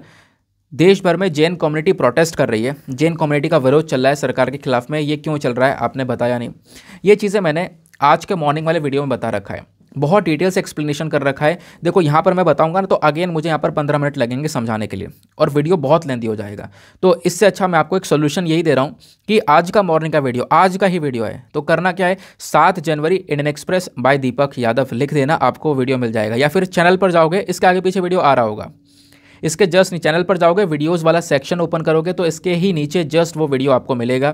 देश भर में जैन कम्युनिटी प्रोटेस्ट कर रही है जैन कम्युनिटी का विरोध चल रहा है सरकार के खिलाफ में ये क्यों चल रहा है आपने बताया नहीं ये चीज़ें मैंने आज के मॉर्निंग वाले वीडियो में बता रखा है बहुत डिटेल से एक्सप्लेनेशन कर रखा है देखो यहाँ पर मैं बताऊंगा ना तो अगेन मुझे यहाँ पर पंद्रह मिनट लगेंगे समझाने के लिए और वीडियो बहुत लेंदी हो जाएगा तो इससे अच्छा मैं आपको एक सोल्यूशन यही दे रहा हूँ कि आज का मॉर्निंग का वीडियो आज का ही वीडियो है तो करना क्या है सात जनवरी Indian Express by Deepak Yadav लिख देना आपको वीडियो मिल जाएगा या फिर चैनल पर जाओगे इसके आगे पीछे वीडियो आ रहा होगा इसके जस्ट चैनल पर जाओगे वीडियोज़ वाला सेक्शन ओपन करोगे तो इसके ही नीचे जस्ट वो वीडियो आपको मिलेगा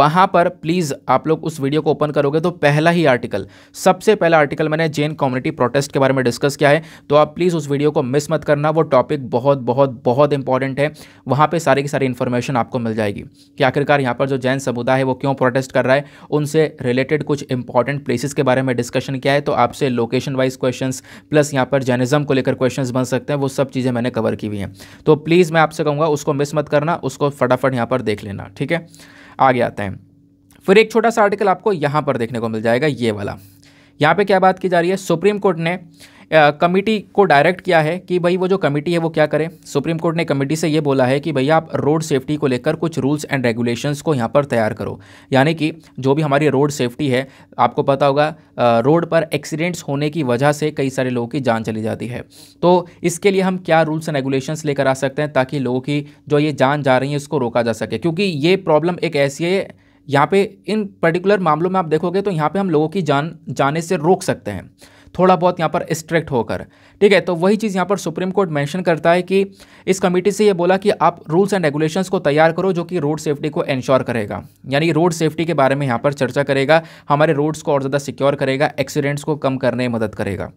वहाँ पर प्लीज़ आप लोग उस वीडियो को ओपन करोगे तो पहला ही आर्टिकल सबसे पहला आर्टिकल मैंने जैन कम्युनिटी प्रोटेस्ट के बारे में डिस्कस किया है तो आप प्लीज़ उस वीडियो को मिस मत करना वो टॉपिक बहुत बहुत बहुत इंपॉर्टेंट है वहाँ पर सारी की सारी इन्फॉर्मेशन आपको मिल जाएगी कि आखिरकार यहाँ पर जो जैन समुदाय है वो क्यों प्रोटेस्ट कर रहा है उनसे रिलेटेड कुछ इंपॉर्टेंट प्लेसेस के बारे में डिस्कशन किया है तो आपसे लोकेशन वाइज क्वेश्चंस प्लस यहाँ पर जर्निज्म को लेकर क्वेश्चंस बन सकते हैं वो सब चीज़ें मैंने कवर की रखी हुई हैं तो प्लीज़ मैं आपसे कहूँगा उसको मिस मत करना उसको फटाफट यहाँ पर देख लेना ठीक है आगे आते हैं फिर एक छोटा सा आर्टिकल आपको यहाँ पर देखने को मिल जाएगा ये वाला यहाँ पे क्या बात की जा रही है सुप्रीम कोर्ट ने कमेटी को डायरेक्ट किया है कि भाई वो जो कमेटी है वो क्या करे सुप्रीम कोर्ट ने कमेटी से ये बोला है कि भैया आप रोड सेफ्टी को लेकर कुछ रूल्स एंड रेगुलेशंस को यहाँ पर तैयार करो यानी कि जो भी हमारी रोड सेफ्टी है आपको पता होगा रोड पर एक्सीडेंट्स होने की वजह से कई सारे लोगों की जान चली जाती है तो इसके लिए हम क्या रूल्स एंड रेगुलेशंस लेकर आ सकते हैं ताकि लोगों की जो ये जान जा रही है उसको रोका जा सके क्योंकि ये प्रॉब्लम एक ऐसी है यहाँ पे इन पर्टिकुलर मामलों में आप देखोगे तो यहाँ पे हम लोगों की जान जाने से रोक सकते हैं थोड़ा बहुत यहाँ पर स्ट्रिक्ट होकर ठीक है तो वही चीज़ यहाँ पर सुप्रीम कोर्ट मैंशन करता है कि इस कमेटी से ये बोला कि आप रूल्स एंड रेगुलेशंस को तैयार करो जो कि रोड सेफ्टी को इन्श्योर करेगा यानी रोड सेफ्टी के बारे में यहाँ पर चर्चा करेगा हमारे रोड्स को और ज़्यादा सिक्योर करेगा एक्सीडेंट्स को कम करने में मदद करेगा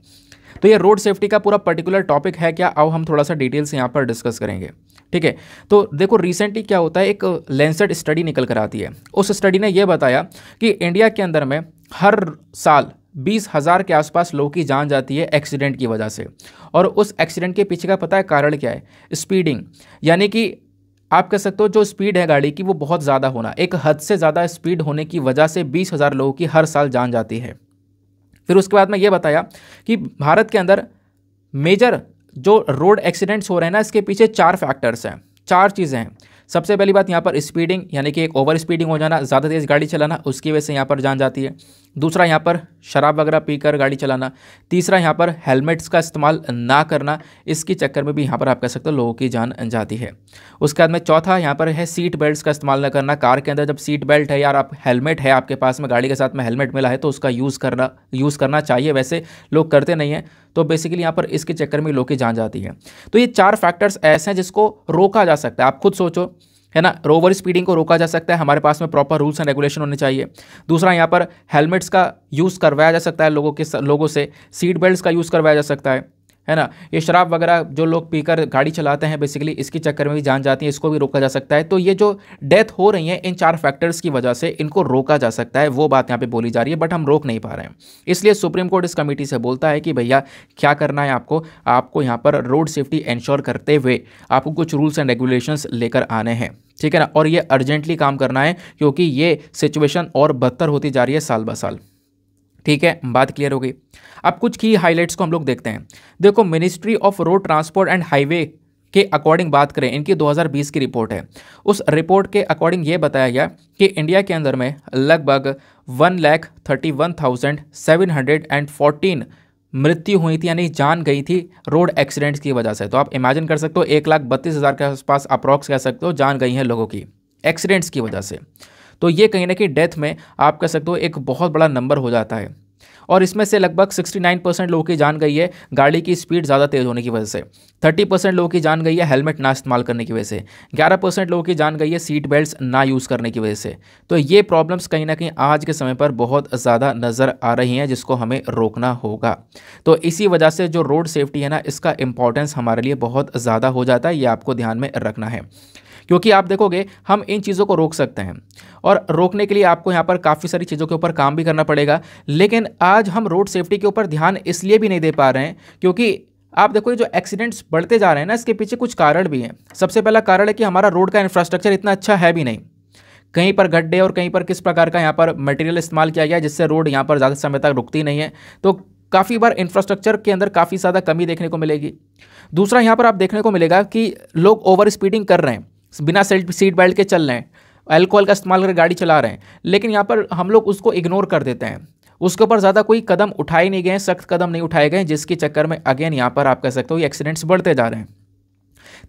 तो ये रोड सेफ्टी का पूरा पर्टिकुलर टॉपिक है क्या आओ हम थोड़ा सा डिटेल्स यहाँ पर डिस्कस करेंगे ठीक है तो देखो रिसेंटली क्या होता है एक लेंसेड स्टडी निकल कर आती है उस स्टडी ने यह बताया कि इंडिया के अंदर में हर साल बीस हज़ार के आसपास लोगों की जान जाती है एक्सीडेंट की वजह से और उस एक्सीडेंट के पीछे का पता है कारण क्या है स्पीडिंग यानी कि आप कह सकते हो जो स्पीड है गाड़ी की वो बहुत ज़्यादा होना एक हद से ज़्यादा स्पीड होने की वजह से बीस हज़ार लोगों की हर साल जान जाती है फिर उसके बाद में ये बताया कि भारत के अंदर मेजर जो रोड एक्सीडेंट्स हो रहे हैं ना इसके पीछे चार फैक्टर्स हैं चार चीज़ें हैं सबसे पहली बात यहाँ पर स्पीडिंग यानी कि एक ओवर स्पीडिंग हो जाना ज़्यादा तेज़ गाड़ी चलाना उसकी वजह से यहाँ पर जान जाती है दूसरा यहाँ पर शराब वगैरह पीकर गाड़ी चलाना तीसरा यहाँ पर हेलमेट्स का इस्तेमाल ना करना इसके चक्कर में भी यहाँ पर आप कह सकते हो लोगों की जान जाती है उसके बाद में चौथा यहाँ पर है सीट बेल्ट का इस्तेमाल न करना कार के अंदर जब सीट बेल्ट है यार आप हेलमेट है आपके पास में गाड़ी के साथ में हेलमेट मिला है तो उसका यूज़ करना यूज़ करना चाहिए वैसे लोग करते नहीं हैं तो बेसिकली यहाँ पर इसके चक्कर में लोग की जान जाती है तो ये चार फैक्टर्स ऐसे हैं जिसको रोका जा सकता है आप खुद सोचो है ना ओवर स्पीडिंग को रोका जा सकता है हमारे पास में प्रॉपर रूल्स एंड रेगुलेशन होने चाहिए दूसरा यहाँ पर हेलमेट्स का यूज़ करवाया जा सकता है लोगों के लोगों से सीट बेल्ट का यूज़ करवाया जा सकता है है ना ये शराब वगैरह जो लोग पीकर गाड़ी चलाते हैं बेसिकली इसके चक्कर में भी जान जाती है इसको भी रोका जा सकता है तो ये जो डेथ हो रही है इन चार फैक्टर्स की वजह से इनको रोका जा सकता है वो बात यहाँ पे बोली जा रही है बट हम रोक नहीं पा रहे हैं इसलिए सुप्रीम कोर्ट इस कमेटी से बोलता है कि भैया क्या करना है आपको आपको यहाँ पर रोड सेफ्टी इंश्योर करते हुए आपको कुछ रूल्स एंड रेगुलेशन लेकर आने हैं ठीक है ना और ये अर्जेंटली काम करना है क्योंकि ये सिचुएशन और बदतर होती जा रही है साल ब साल ठीक है बात क्लियर हो गई अब कुछ की हाईलाइट्स को हम लोग देखते हैं देखो ministry of road transport and highway के अकॉर्डिंग बात करें इनकी 2020 की रिपोर्ट है उस रिपोर्ट के अकॉर्डिंग ये बताया गया कि इंडिया के अंदर में लगभग one lakh thirty one thousand seven hundred and fourteen मृत्यु हुई थी यानी जान गई थी रोड एक्सीडेंट्स की वजह से तो आप इमेजिन कर सकते हो एक लाख बत्तीस हज़ार के आसपास अप्रॉक्स कह सकते हो जान गई हैं लोगों की एक्सीडेंट्स की वजह से तो ये कहीं ना कहीं डेथ में आप कह सकते हो एक बहुत बड़ा नंबर हो जाता है और इसमें से लगभग 69 परसेंट लोगों की जान गई है गाड़ी की स्पीड ज़्यादा तेज़ होने की वजह से 30 परसेंट लोगों की जान गई है हेलमेट ना इस्तेमाल करने की वजह से 11 परसेंट लोगों की जान गई है सीट बेल्ट ना यूज़ करने की वजह से तो ये प्रॉब्लम्स कहीं ना कहीं आज के समय पर बहुत ज़्यादा नज़र आ रही हैं जिसको हमें रोकना होगा तो इसी वजह से जो रोड सेफ्टी है ना इसका इंपॉर्टेंस हमारे लिए बहुत ज़्यादा हो जाता है ये आपको ध्यान में रखना है क्योंकि आप देखोगे हम इन चीज़ों को रोक सकते हैं और रोकने के लिए आपको यहाँ पर काफ़ी सारी चीज़ों के ऊपर काम भी करना पड़ेगा लेकिन आज हम रोड सेफ्टी के ऊपर ध्यान इसलिए भी नहीं दे पा रहे हैं क्योंकि आप देखो ये जो एक्सीडेंट्स बढ़ते जा रहे हैं ना इसके पीछे कुछ कारण भी हैं सबसे पहला कारण है कि हमारा रोड का इंफ्रास्ट्रक्चर इतना अच्छा है भी नहीं कहीं पर गड्ढे और कहीं पर किस प्रकार का यहाँ पर मटेरियल इस्तेमाल किया गया जिससे रोड यहाँ पर ज़्यादा समय तक रुकती नहीं है तो काफ़ी बार इंफ्रास्ट्रक्चर के अंदर काफ़ी ज़्यादा कमी देखने को मिलेगी दूसरा यहाँ पर आप देखने को मिलेगा कि लोग ओवर स्पीडिंग कर रहे हैं बिना सीट सीट बेल्ट के चल रहे हैं अल्कोहल का इस्तेमाल कर गाड़ी चला रहे हैं लेकिन यहाँ पर हम लोग उसको इग्नोर कर देते हैं उसके ऊपर ज़्यादा कोई कदम उठाए नहीं गए सख्त कदम नहीं उठाए गए जिसके चक्कर में अगेन यहाँ पर आप कह सकते हो एक्सीडेंट्स बढ़ते जा रहे हैं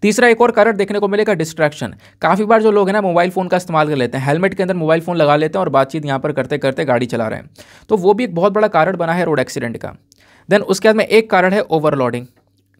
तीसरा एक और कारण देखने को मिलेगा डिस्ट्रैक्शन काफ़ी बार जो लोग हैं ना मोबाइल फ़ोन का इस्तेमाल कर लेते हैं हेलमेट के अंदर मोबाइल फ़ोन लगा लेते हैं और बातचीत यहाँ पर करते करते गाड़ी चला रहे हैं तो वो भी एक बहुत बड़ा कारण बना है रोड एक्सीडेंट का देन उसके बाद में एक कारण है ओवरलोडिंग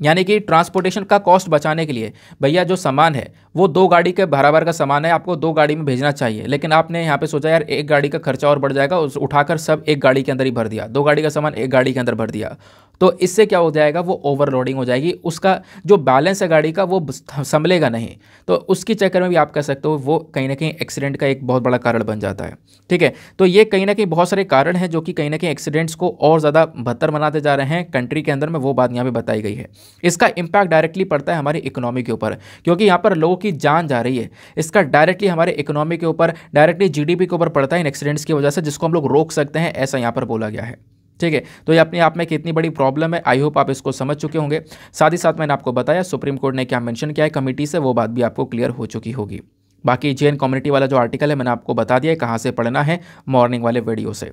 यानी कि ट्रांसपोर्टेशन का कॉस्ट बचाने के लिए भैया जो सामान है वो दो गाड़ी के बराबर का सामान है आपको दो गाड़ी में भेजना चाहिए लेकिन आपने यहाँ पे सोचा यार एक गाड़ी का खर्चा और बढ़ जाएगा उस उठाकर सब एक गाड़ी के अंदर ही भर दिया दो गाड़ी का सामान एक गाड़ी के अंदर भर दिया तो इससे क्या हो जाएगा वो ओवरलोडिंग हो जाएगी उसका जो बैलेंस है गाड़ी का वो संभलेगा नहीं तो उसके चक्कर में भी आप कह सकते हो वो कहीं ना कहीं एक्सीडेंट का एक बहुत बड़ा कारण बन जाता है ठीक है तो ये कहीं ना कहीं बहुत सारे कारण हैं जो कि कहीं ना कहीं एक्सीडेंट्स को और ज़्यादा बदतर बनाते जा रहे हैं कंट्री के अंदर में वो बात यहाँ पर बताई गई है इसका इम्पैक्ट डायरेक्टली पड़ता है हमारी इकोनॉमी के ऊपर क्योंकि यहाँ पर लोगों की जान जा रही है इसका डायरेक्टली हमारे इकोनॉमी के ऊपर डायरेक्टली जीडीपी के ऊपर पड़ता है इन एक्सीडेंट्स की वजह से जिसको हम लोग रोक सकते हैं ऐसा यहाँ पर बोला गया है ठीक है तो ये अपने आप में कितनी बड़ी प्रॉब्लम है आई होप आप इसको समझ चुके होंगे साथ ही साथ मैंने आपको बताया सुप्रीम कोर्ट ने क्या मेंशन किया है कमेटी से वो बात भी आपको क्लियर हो चुकी होगी बाकी जे कम्युनिटी वाला जो आर्टिकल है मैंने आपको बता दिया है कहाँ से पढ़ना है मॉर्निंग वाले वीडियो से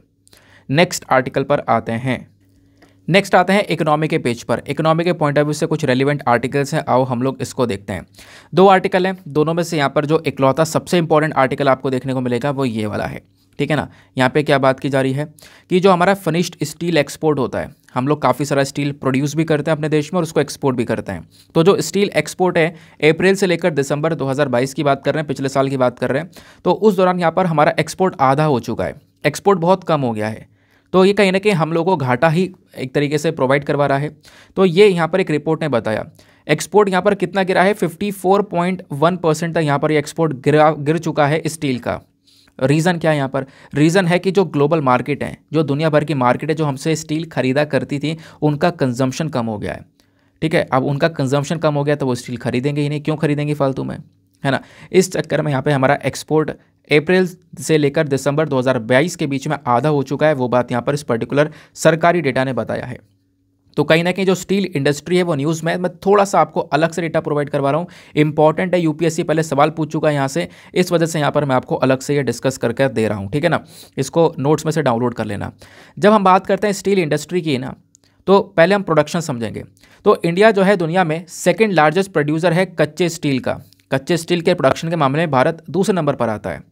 नेक्स्ट आर्टिकल पर आते हैं नेक्स्ट आते हैं इकोनॉमी के पेज पर इकोनॉमी के पॉइंट ऑफ व्यू से कुछ रेलिवेंट आर्टिकल्स हैं आओ हम लोग इसको देखते हैं दो आर्टिकल हैं दोनों में से यहाँ पर जो इकलौता सबसे इंपॉर्टेंट आर्टिकल आपको देखने को मिलेगा वो ये वाला है ठीक है ना यहाँ पे क्या बात की जा रही है कि जो हमारा फनिश्ड स्टील एक्सपोर्ट होता है हम लोग काफ़ी सारा स्टील प्रोड्यूस भी करते हैं अपने देश में और उसको एक्सपोर्ट भी करते हैं तो जो स्टील एक्सपोर्ट है अप्रैल से लेकर दिसंबर 2022 की बात कर रहे हैं पिछले साल की बात कर रहे हैं तो उस दौरान यहाँ पर हमारा एक्सपोर्ट आधा हो चुका है एक्सपोर्ट बहुत कम हो गया है तो ये कहीं ना कहीं हम लोगों को घाटा ही एक तरीके से प्रोवाइड करवा रहा है तो ये यहाँ पर एक रिपोर्ट ने बताया एक्सपोर्ट यहाँ पर कितना गिरा है fifty four point one percent तक यहाँ पर ये एक्सपोर्ट गिरा गिर चुका है स्टील का रीज़न क्या है यहाँ पर रीज़न है कि जो ग्लोबल मार्केट है जो दुनिया भर की मार्केट है जो हमसे स्टील खरीदा करती थी उनका कंजम्पशन कम हो गया है ठीक है अब उनका कंजम्पशन कम हो गया तो वो स्टील खरीदेंगे ही नहीं क्यों खरीदेंगे फालतू में है ना इस चक्कर में यहाँ पे हमारा एक्सपोर्ट अप्रैल से लेकर दिसंबर 2022 के बीच में आधा हो चुका है वो बात यहाँ पर इस पर्टिकुलर सरकारी डेटा ने बताया है तो कहीं ना कहीं जो स्टील इंडस्ट्री है वो न्यूज़ में मैं थोड़ा सा आपको अलग से डेटा प्रोवाइड करवा रहा हूँ इंपॉर्टेंट है यूपीएससी पहले सवाल पूछ चुका है यहाँ से इस वजह से यहाँ पर मैं आपको अलग से ये डिस्कस करके दे रहा हूँ ठीक है ना इसको नोट्स में से डाउनलोड कर लेना जब हम बात करते हैं स्टील इंडस्ट्री की ना तो पहले हम प्रोडक्शन समझेंगे तो इंडिया जो है दुनिया में सेकेंड लार्जेस्ट प्रोड्यूसर है कच्चे स्टील का कच्चे स्टील के प्रोडक्शन के मामले में भारत दूसरे नंबर पर आता है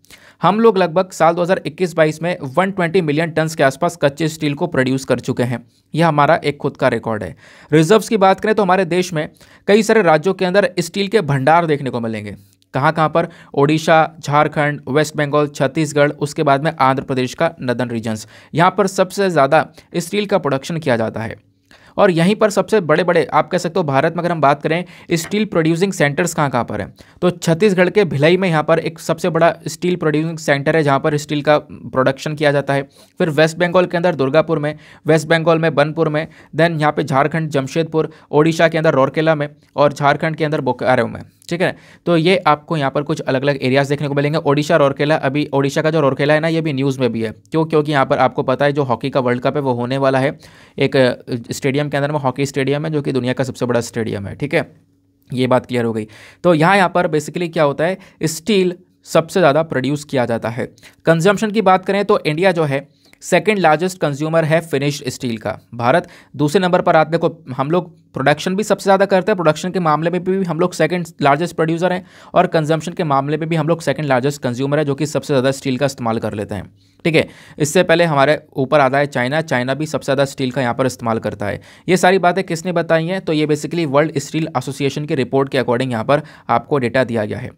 हम लोग लगभग साल 2021-22 में 120 मिलियन टन्स के आसपास कच्चे स्टील को प्रोड्यूस कर चुके हैं यह हमारा एक खुद का रिकॉर्ड है रिजर्व्स की बात करें तो हमारे देश में कई सारे राज्यों के अंदर स्टील के भंडार देखने को मिलेंगे कहाँ कहाँ पर ओडिशा झारखंड वेस्ट बंगाल छत्तीसगढ़ उसके बाद में आंध्र प्रदेश का नदन रीजन्स यहाँ पर सबसे ज़्यादा स्टील का प्रोडक्शन किया जाता है और यहीं पर सबसे बड़े बड़े आप कह सकते हो भारत में अगर हम बात करें स्टील प्रोड्यूसिंग सेंटर्स कहाँ कहाँ पर हैं तो छत्तीसगढ़ के भिलाई में यहाँ पर एक सबसे बड़ा स्टील प्रोड्यूसिंग सेंटर है जहाँ पर स्टील का प्रोडक्शन किया जाता है फिर वेस्ट बंगाल के अंदर दुर्गापुर में वेस्ट बंगाल में बनपुर में देन यहाँ पर झारखंड जमशेदपुर ओडिशा के अंदर रोरकेला में और झारखंड के अंदर बोकारो में ठीक है तो ये आपको यहाँ पर कुछ अलग अलग एरियाज देखने को मिलेंगे ओडिशा रोरकेला अभी ओडिशा का जो रोरकेला है ना ये भी न्यूज़ में भी है क्यों क्योंकि यहाँ पर आपको पता है जो हॉकी का वर्ल्ड कप है वो होने वाला है एक स्टेडियम के अंदर में हॉकी स्टेडियम है जो कि दुनिया का सबसे बड़ा स्टेडियम है ठीक है ये बात क्लियर हो गई तो यहाँ यहाँ पर बेसिकली क्या होता है स्टील सबसे ज़्यादा प्रोड्यूस किया जाता है कंजम्पशन की बात करें तो इंडिया जो है सेकेंड लार्जेस्ट कंज्यूमर है फिनिश्ड स्टील का भारत दूसरे नंबर पर आते को हम लोग प्रोडक्शन भी सबसे ज़्यादा करते हैं प्रोडक्शन के मामले में भी हम लोग सेकेंड लार्जेस्ट प्रोड्यूसर हैं और कंजम्पशन के मामले में भी हम लोग सेकेंड लार्जेस्ट कंज्यूमर है जो कि सबसे ज़्यादा स्टील का इस्तेमाल कर लेते हैं ठीक है इससे पहले हमारे ऊपर आता है चाइना चाइना भी सबसे ज़्यादा स्टील का यहाँ पर इस्तेमाल करता है ये सारी बातें किसने बताई हैं तो ये बेसिकली वर्ल्ड स्टील एसोसिएशन की रिपोर्ट के अकॉर्डिंग यहाँ पर आपको डेटा दिया गया है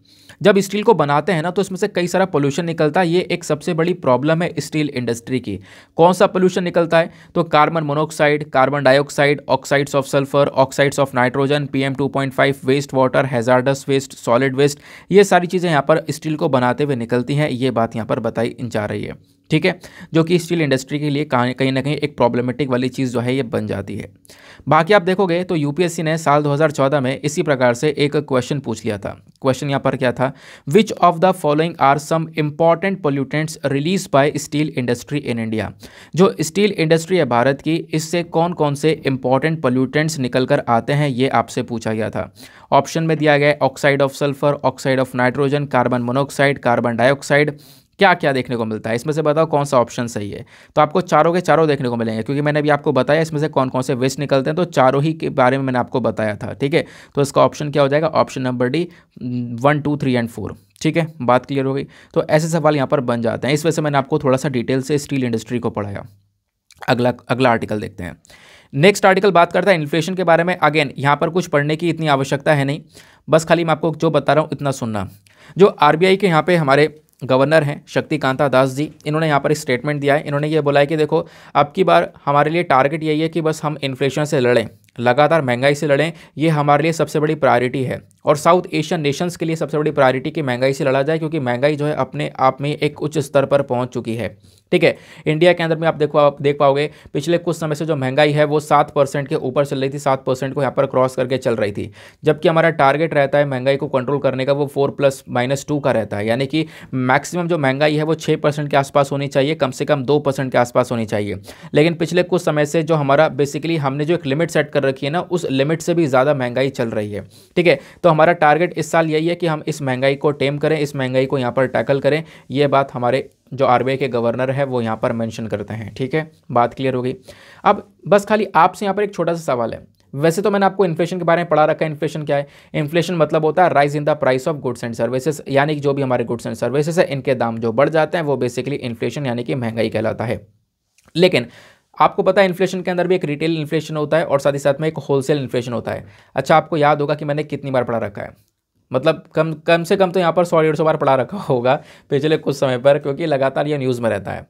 जब स्टील को बनाते हैं ना तो इसमें से कई सारा पोल्यूशन निकलता है ये एक सबसे बड़ी प्रॉब्लम है स्टील इंडस्ट्री की चाहिए कौन सा पोल्यूशन निकलता है तो carbon monoxide carbon dioxide oxides of sulphur oxides of nitrogen PM 2.5 waste water hazardous waste solid waste ये सारी चीज़ें यहाँ पर स्टील को बनाते हुए निकलती हैं ये बात यहाँ पर बताई जा रही है ठीक है जो कि स्टील इंडस्ट्री के लिए कहीं ना कहीं एक प्रॉब्लमेटिक वाली चीज़ जो है ये बन जाती है बाकी आप देखोगे तो यूपीएससी ने साल 2014 में इसी प्रकार से एक क्वेश्चन पूछ लिया था क्वेश्चन यहाँ पर क्या था which of the following are some important pollutants release by steel industry in India जो स्टील इंडस्ट्री है भारत की इससे कौन कौन से इम्पॉर्टेंट पोल्यूटेंट्स निकल कर आते हैं ये आपसे पूछा गया था ऑप्शन में दिया गया oxide of sulphur oxide of nitrogen carbon monoxide carbon dioxide क्या क्या देखने को मिलता है इसमें से बताओ कौन सा ऑप्शन सही है तो आपको चारों के चारों देखने को मिलेंगे क्योंकि मैंने अभी आपको बताया इसमें से कौन कौन से वेस्ट निकलते हैं तो चारों ही के बारे में मैंने आपको बताया था ठीक है तो इसका ऑप्शन क्या हो जाएगा option number D one two three and four ठीक है बात क्लियर हो गई तो ऐसे सवाल यहाँ पर बन जाते हैं इस वजह से मैंने आपको थोड़ा सा डिटेल से स्टील इंडस्ट्री को पढ़ाया अगला अगला आर्टिकल देखते हैं नेक्स्ट आर्टिकल बात करता है इन्फ्लेशन के बारे में अगेन यहाँ पर कुछ पढ़ने की इतनी आवश्यकता है नहीं बस खाली मैं आपको जो बता रहा हूँ इतना सुनना जो आर के यहाँ पे हमारे गवर्नर हैं शक्तिकांता दास जी इन्होंने यहाँ पर एक स्टेटमेंट दिया है इन्होंने ये बोला है कि देखो अब की बार हमारे लिए टारगेट यही है कि बस हम इन्फ्लेशन से लड़ें लगातार महंगाई से लड़ें ये हमारे लिए सबसे बड़ी प्रायोरिटी है और साउथ एशियन नेशंस के लिए सबसे बड़ी प्रायोरिटी कि महंगाई से लड़ा जाए क्योंकि महंगाई जो है अपने आप में एक उच्च स्तर पर पहुंच चुकी है ठीक है इंडिया के अंदर में आप देखो आप देख पाओगे पिछले कुछ समय से जो महंगाई है वो सात परसेंट के ऊपर चल रही थी सात परसेंट को यहाँ पर क्रॉस करके चल रही थी जबकि हमारा टारगेट रहता है महंगाई को कंट्रोल करने का वो फोर प्लस माइनस टू का रहता है यानी कि मैक्सिमम जो महंगाई है वो छः परसेंट के आसपास होनी चाहिए कम से कम दो परसेंट के आसपास होनी चाहिए लेकिन पिछले कुछ समय से जो हमारा बेसिकली हमने जो एक लिमिट सेट कर रखी है ना उस लिमिट से भी ज़्यादा महंगाई चल रही है ठीक है तो हमारा टारगेट इस साल यही है कि हम इस महंगाई को टेम करें इस महंगाई को यहाँ पर टैकल करें ये बात हमारे जो आर के गवर्नर है वो यहाँ पर मैंशन करते हैं ठीक है बात क्लियर हो गई अब बस खाली आपसे यहाँ पर एक छोटा सा सवाल है वैसे तो मैंने आपको इन्फ्लेशन के बारे में पढ़ा रखा है इन्फ्लेशन क्या है इन्फ्लेशन मतलब होता है rise in the price of goods and services यानी कि जो भी हमारे गुड्स एंड सर्विसेज है इनके दाम जो बढ़ जाते हैं वो बेसिकली इन्फ्लेशन यानी कि महंगाई कहलाता है लेकिन आपको पता है इन्फ्लेशन के अंदर भी एक रिटेल इन्फ्लेशन होता है और साथ ही साथ में एक होलसेल इन्फ्लेशन होता है अच्छा आपको याद होगा कि मैंने कितनी बार पढ़ा रखा है मतलब कम कम से कम तो यहाँ पर सौ डेढ़ सौ बार पढ़ा रखा होगा पिछले कुछ समय पर क्योंकि लगातार ये न्यूज़ में रहता है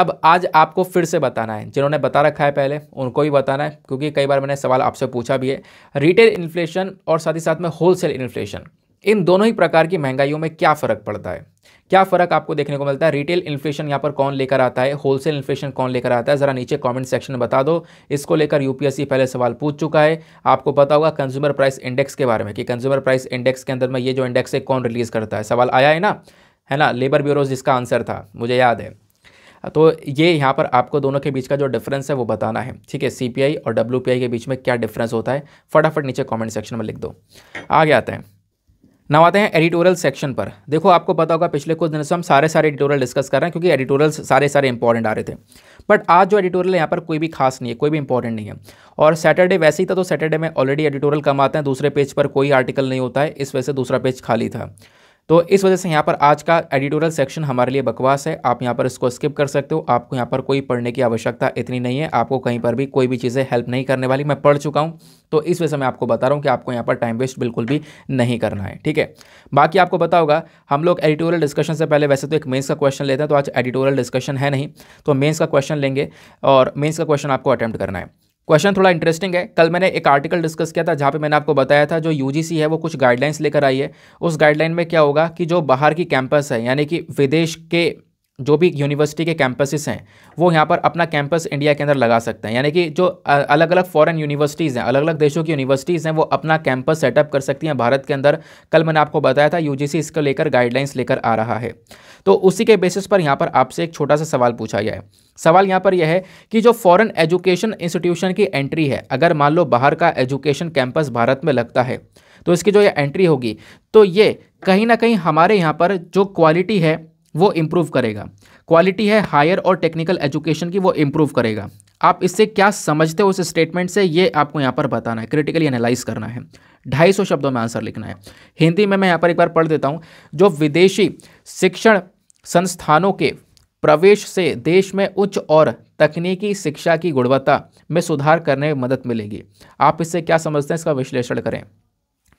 अब आज आपको फिर से बताना है जिन्होंने बता रखा है पहले उनको भी बताना है क्योंकि कई बार मैंने सवाल आपसे पूछा भी है रिटेल इन्फ्लेशन और साथ ही साथ में होलसेल इन्फ्लेशन इन दोनों ही प्रकार की महंगाइयों में क्या फ़र्क पड़ता है क्या फ़र्क आपको देखने को मिलता है रिटेल इन्फ्लेशन यहाँ पर कौन लेकर आता है होलसेल इन्फ्लेशन कौन लेकर आता है ज़रा नीचे कमेंट सेक्शन में बता दो इसको लेकर यूपीएससी पहले सवाल पूछ चुका है आपको पता होगा कंज्यूमर प्राइस इंडेक्स के बारे में कि कंज्यूमर प्राइस इंडेक्स के अंदर में ये जो इंडेक्स है कौन रिलीज़ करता है सवाल आया है ना है ना लेबर ब्यूरोज जिसका आंसर था मुझे याद है तो ये यहाँ पर आपको दोनों के बीच का जो डिफरेंस है वो बताना है ठीक है सी और डब्ल्यू के बीच में क्या डिफरेंस होता है फटाफट नीचे कॉमेंट सेक्शन में लिख दो आगे आते हैं नाउ आते हैं एडिटोरियल सेक्शन पर देखो आपको पता होगा पिछले कुछ दिनों से हम सारे सारे एडिटोरियल डिस्कस कर रहे हैं क्योंकि एडिटोरियल सारे सारे इंपॉर्टेंट आ रहे थे बट आज जो एडिटोरियल यहाँ पर कोई भी खास नहीं है कोई भी इंपॉर्टेंट नहीं है और सैटरडे वैसे ही था तो सैटरडे में ऑलरेडी एडिटोरियल कम आते हैं दूसरे पेज पर कोई आर्टिकल नहीं होता है इस वजह से दूसरा पेज खाली था तो इस वजह से यहाँ पर आज का एडिटोरियल सेक्शन हमारे लिए बकवास है आप यहाँ पर इसको स्किप कर सकते हो आपको यहाँ पर कोई पढ़ने की आवश्यकता इतनी नहीं है आपको कहीं पर भी कोई भी चीज़ें हेल्प नहीं करने वाली मैं पढ़ चुका हूँ तो इस वजह से मैं आपको बता रहा हूँ कि आपको यहाँ पर टाइम वेस्ट बिल्कुल भी नहीं करना है ठीक है बाकी आपको पता होगा हम लोग एडिटोरियल डिस्कशन से पहले वैसे तो एक मेन्स का क्वेश्चन लेते हैं तो आज एडिटोरियल डिस्कशन है नहीं तो मेन्स का क्वेश्चन लेंगे और मेन्स का क्वेश्चन आपको अटैम्प्ट करना है क्वेश्चन थोड़ा इंटरेस्टिंग है कल मैंने एक आर्टिकल डिस्कस किया था जहाँ पे मैंने आपको बताया था जो यूजीसी है वो कुछ गाइडलाइंस लेकर आई है उस गाइडलाइन में क्या होगा कि जो बाहर की कैंपस है यानी कि विदेश के जो भी यूनिवर्सिटी के कैंपसेस हैं वो यहाँ पर अपना कैंपस इंडिया के अंदर लगा सकते हैं यानी कि जो अलग अलग फॉरेन यूनिवर्सिटीज़ हैं अलग अलग देशों की यूनिवर्सिटीज़ हैं वो अपना कैंपस सेटअप कर सकती हैं भारत के अंदर कल मैंने आपको बताया था यूजीसी इसको लेकर गाइडलाइंस लेकर आ रहा है तो उसी के बेसिस पर यहाँ पर आपसे एक छोटा सा सवाल पूछा गया है सवाल यहाँ पर यह है कि जो फॉरेन एजुकेशन इंस्टीट्यूशन की एंट्री है अगर मान लो बाहर का एजुकेशन कैंपस भारत में लगता है तो इसकी जो ये एंट्री होगी तो ये कहीं ना कहीं हमारे यहाँ पर जो क्वालिटी है वो इम्प्रूव करेगा क्वालिटी है हायर और टेक्निकल एजुकेशन की वो इम्प्रूव करेगा आप इससे क्या समझते हो उस स्टेटमेंट से ये आपको यहाँ पर बताना है क्रिटिकली एनालाइज करना है ढाई सौ शब्दों में आंसर लिखना है हिंदी में मैं यहाँ पर एक बार पढ़ देता हूँ जो विदेशी शिक्षण संस्थानों के प्रवेश से देश में उच्च और तकनीकी शिक्षा की गुणवत्ता में सुधार करने में मदद मिलेगी आप इससे क्या समझते हैं इसका विश्लेषण करें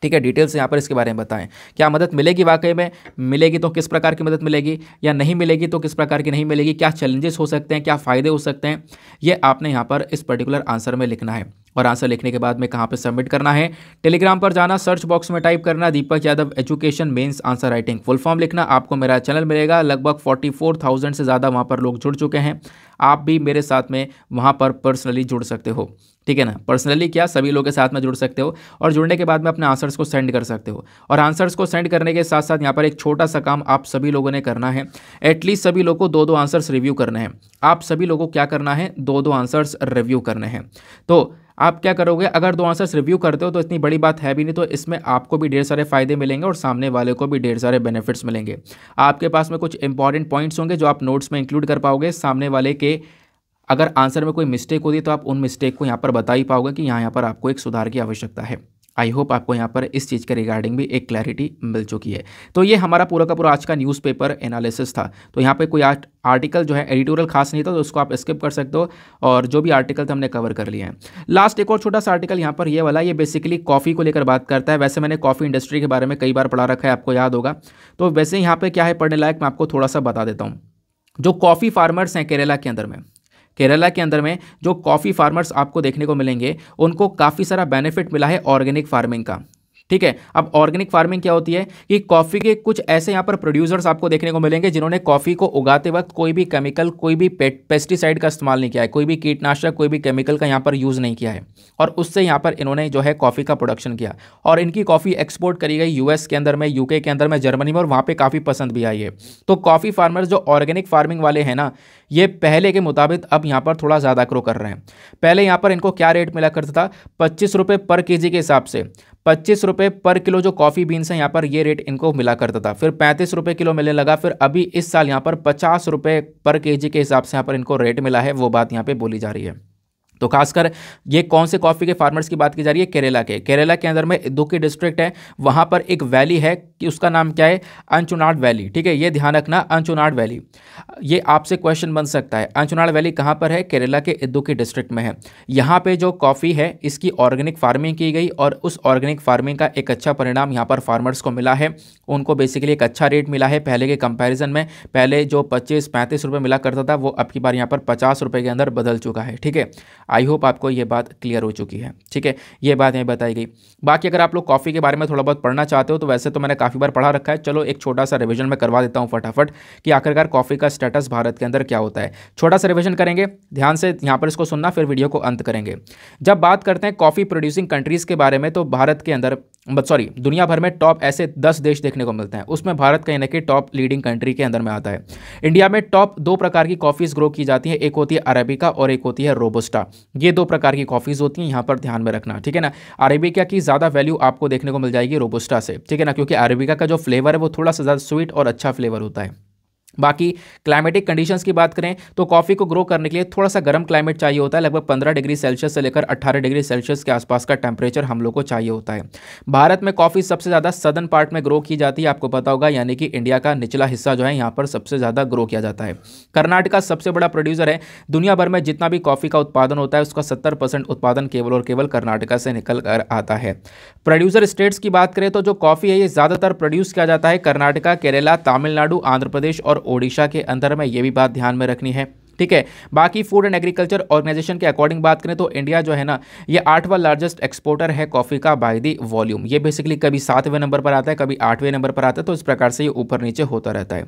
ठीक है डिटेल्स यहाँ पर इसके बारे में बताएं क्या मदद मिलेगी वाकई में मिलेगी तो किस प्रकार की मदद मिलेगी या नहीं मिलेगी तो किस प्रकार की नहीं मिलेगी क्या चैलेंजेस हो सकते हैं क्या फ़ायदे हो सकते हैं ये आपने यहाँ पर इस पर्टिकुलर आंसर में लिखना है और आंसर लिखने के बाद में कहाँ पर सबमिट करना है टेलीग्राम पर जाना सर्च बॉक्स में टाइप करना Deepak Yadav education mains answer writing full form लिखना आपको मेरा चैनल मिलेगा लगभग फोर्टी से ज़्यादा वहाँ पर लोग जुड़ चुके हैं आप भी मेरे साथ में वहाँ पर पर्सनली जुड़ सकते हो ठीक है ना पर्सनली क्या सभी लोगों के साथ में जुड़ सकते हो और जुड़ने के बाद में अपने आंसर्स को सेंड कर सकते हो और आंसर्स को सेंड करने के साथ साथ यहाँ पर एक छोटा सा काम आप सभी लोगों ने करना है एटलीस्ट सभी लोग को दो दो आंसर्स रिव्यू करने हैं आप सभी लोगों को क्या करना है दो दो आंसर्स रिव्यू करने हैं तो आप क्या करोगे अगर दो आंसर्स रिव्यू करते हो तो इतनी बड़ी बात है भी नहीं तो इसमें आपको भी ढेर सारे फायदे मिलेंगे और सामने वाले को भी ढेर सारे बेनिफिट्स मिलेंगे आपके पास में कुछ इंपॉर्टेंट पॉइंट्स होंगे जो आप नोट्स में इंक्लूड कर पाओगे सामने वाले के अगर आंसर में कोई मिस्टेक होती है तो आप उन मिस्टेक को यहाँ पर बता ही पाओगे कि यहाँ यहाँ पर आपको एक सुधार की आवश्यकता है आई होप आपको यहाँ पर इस चीज़ के रिगार्डिंग भी एक क्लैरिटी मिल चुकी है तो ये हमारा पूरा का पूरा आज का न्यूज़पेपर एनालिसिस था तो यहाँ पे कोई आर्ट आर्टिकल जो है एडिटोरियल खास नहीं था तो उसको आप स्किप कर सकते हो और जो भी आर्टिकल था हमने कवर कर लिए हैं लास्ट एक और छोटा सा आर्टिकल यहाँ पर ये वाला ये बेसिकली कॉफ़ी को लेकर बात करता है वैसे मैंने कॉफ़ी इंडस्ट्री के बारे में कई बार पढ़ा रखा है आपको याद होगा तो वैसे यहाँ पर क्या है पढ़ने लायक मैं आपको थोड़ा सा बता देता हूँ जो कॉफ़ी फार्मर्स हैं केरला के अंदर में केरला के अंदर में जो कॉफ़ी फार्मर्स आपको देखने को मिलेंगे उनको काफ़ी सारा बेनिफिट मिला है ऑर्गेनिक फार्मिंग का ठीक है अब ऑर्गेनिक फार्मिंग क्या होती है कि कॉफ़ी के कुछ ऐसे यहाँ पर प्रोड्यूसर्स आपको देखने को मिलेंगे जिन्होंने कॉफ़ी को उगाते वक्त कोई भी केमिकल कोई भी पेस्टिसाइड का इस्तेमाल नहीं किया है कोई भी कीटनाशक कोई भी केमिकल का यहाँ पर यूज़ नहीं किया है और उससे यहाँ पर इन्होंने जो है कॉफ़ी का प्रोडक्शन किया और इनकी कॉफ़ी एक्सपोर्ट करी गई यूएस के अंदर में यूके के अंदर में जर्मनी में और वहाँ पर काफ़ी पसंद भी आई है तो कॉफ़ी फार्मर्स जो ऑर्गेनिक फार्मिंग वाले हैं ना ये पहले के मुताबिक अब यहाँ पर थोड़ा ज़्यादा ग्रो कर रहे हैं पहले यहाँ पर इनको क्या रेट मिला करता था पच्चीस रुपये पर के जी के हिसाब से पच्चीस रुपये पर किलो जो कॉफ़ी बीन्स हैं यहाँ पर ये रेट इनको मिला करता था फिर पैंतीस रुपये किलो मिलने लगा फिर अभी इस साल यहाँ पर पचास रुपये पर केजी के हिसाब से यहाँ पर इनको रेट मिला है वो बात यहाँ पर बोली जा रही है तो खासकर ये कौन से कॉफ़ी के फार्मर्स की बात की जा रही है केरला के केरला के अंदर में दो डिस्ट्रिक्ट है वहाँ पर एक वैली है कि उसका नाम क्या है अंचुनाड वैली ठीक है ये ध्यान रखना अंचुनाड वैली ये आपसे क्वेश्चन बन सकता है अंचुनाड वैली कहाँ पर है केरला के इद्दू डिस्ट्रिक्ट में है यहाँ पर जो कॉफ़ी है इसकी ऑर्गेनिक फार्मिंग की गई और उस ऑर्गेनिक फार्मिंग का एक अच्छा परिणाम यहाँ पर फार्मर्स को मिला है उनको बेसिकली एक अच्छा रेट मिला है पहले के कंपेरिजन में पहले जो पच्चीस पैंतीस रुपये मिला करता था वो अब की बार यहाँ पर पचास रुपये के अंदर बदल चुका है ठीक है आई होप आपको ये बात क्लियर हो चुकी है ठीक है ये बात यहाँ बताई गई बाकी अगर आप लोग कॉफ़ी के बारे में थोड़ा बहुत पढ़ना चाहते हो तो वैसे तो मैंने काफ़ी बार पढ़ा रखा है चलो एक छोटा सा रिविजन मैं करवा देता हूँ फटाफट कि आखिरकार कॉफ़ी का स्टेटस भारत के अंदर क्या होता है छोटा सा रिविजन करेंगे ध्यान से यहाँ पर इसको सुनना फिर वीडियो को अंत करेंगे जब बात करते हैं कॉफ़ी प्रोड्यूसिंग कंट्रीज़ के बारे में तो भारत के अंदर सॉरी दुनिया भर में टॉप ऐसे दस देश देखने को मिलते हैं उसमें भारत कहीं ना कहीं टॉप लीडिंग कंट्री के अंदर में आता है इंडिया में टॉप दो प्रकार की कॉफ़ीज़ ग्रो की जाती हैं एक होती है अरेबिका और एक होती है रोबोस्टा ये दो प्रकार की कॉफ़ीज़ होती हैं यहाँ पर ध्यान में रखना ठीक है ना अरेबिका की ज़्यादा वैल्यू आपको देखने को मिल जाएगी रोबोस्टा से ठीक है ना क्योंकि अरेबिका का जो फ्लेवर है वो थोड़ा सा ज़्यादा स्वीट और अच्छा फ्लेवर होता है बाकी क्लाइमेटिक कंडीशंस की बात करें तो कॉफ़ी को ग्रो करने के लिए थोड़ा सा गर्म क्लाइमेट चाहिए होता है लगभग पंद्रह डिग्री सेल्सियस से लेकर अट्ठारह डिग्री सेल्सियस के आसपास का टेम्परेचर हम लोग को चाहिए होता है भारत में कॉफ़ी सबसे ज़्यादा सदन पार्ट में ग्रो की जाती है आपको पता होगा यानी कि इंडिया का निचला हिस्सा जो है यहाँ पर सबसे ज़्यादा ग्रो किया जाता है कर्नाटका सबसे बड़ा प्रोड्यूसर है दुनिया भर में जितना भी कॉफ़ी का उत्पादन होता है उसका सत्तर परसेंट उत्पादन केवल और केवल कर्नाटका से निकल कर आता है प्रोड्यूसर स्टेट्स की बात करें तो जो कॉफ़ी है ये ज़्यादातर प्रोड्यूस किया जाता है कर्नाटका केरला तमिलनाडु आंध्र प्रदेश और ओडिशा के अंदर में ये भी बात ध्यान में रखनी है ठीक है बाकी फूड एंड एग्रीकल्चर ऑर्गेनाइजेशन के अकॉर्डिंग बात करें तो इंडिया जो है ना ये आठवां लार्जेस्ट एक्सपोर्टर है कॉफ़ी का बाय दी वॉल्यूम ये बेसिकली कभी सातवें नंबर पर आता है कभी आठवें नंबर पर आता है तो इस प्रकार से ये ऊपर नीचे होता रहता है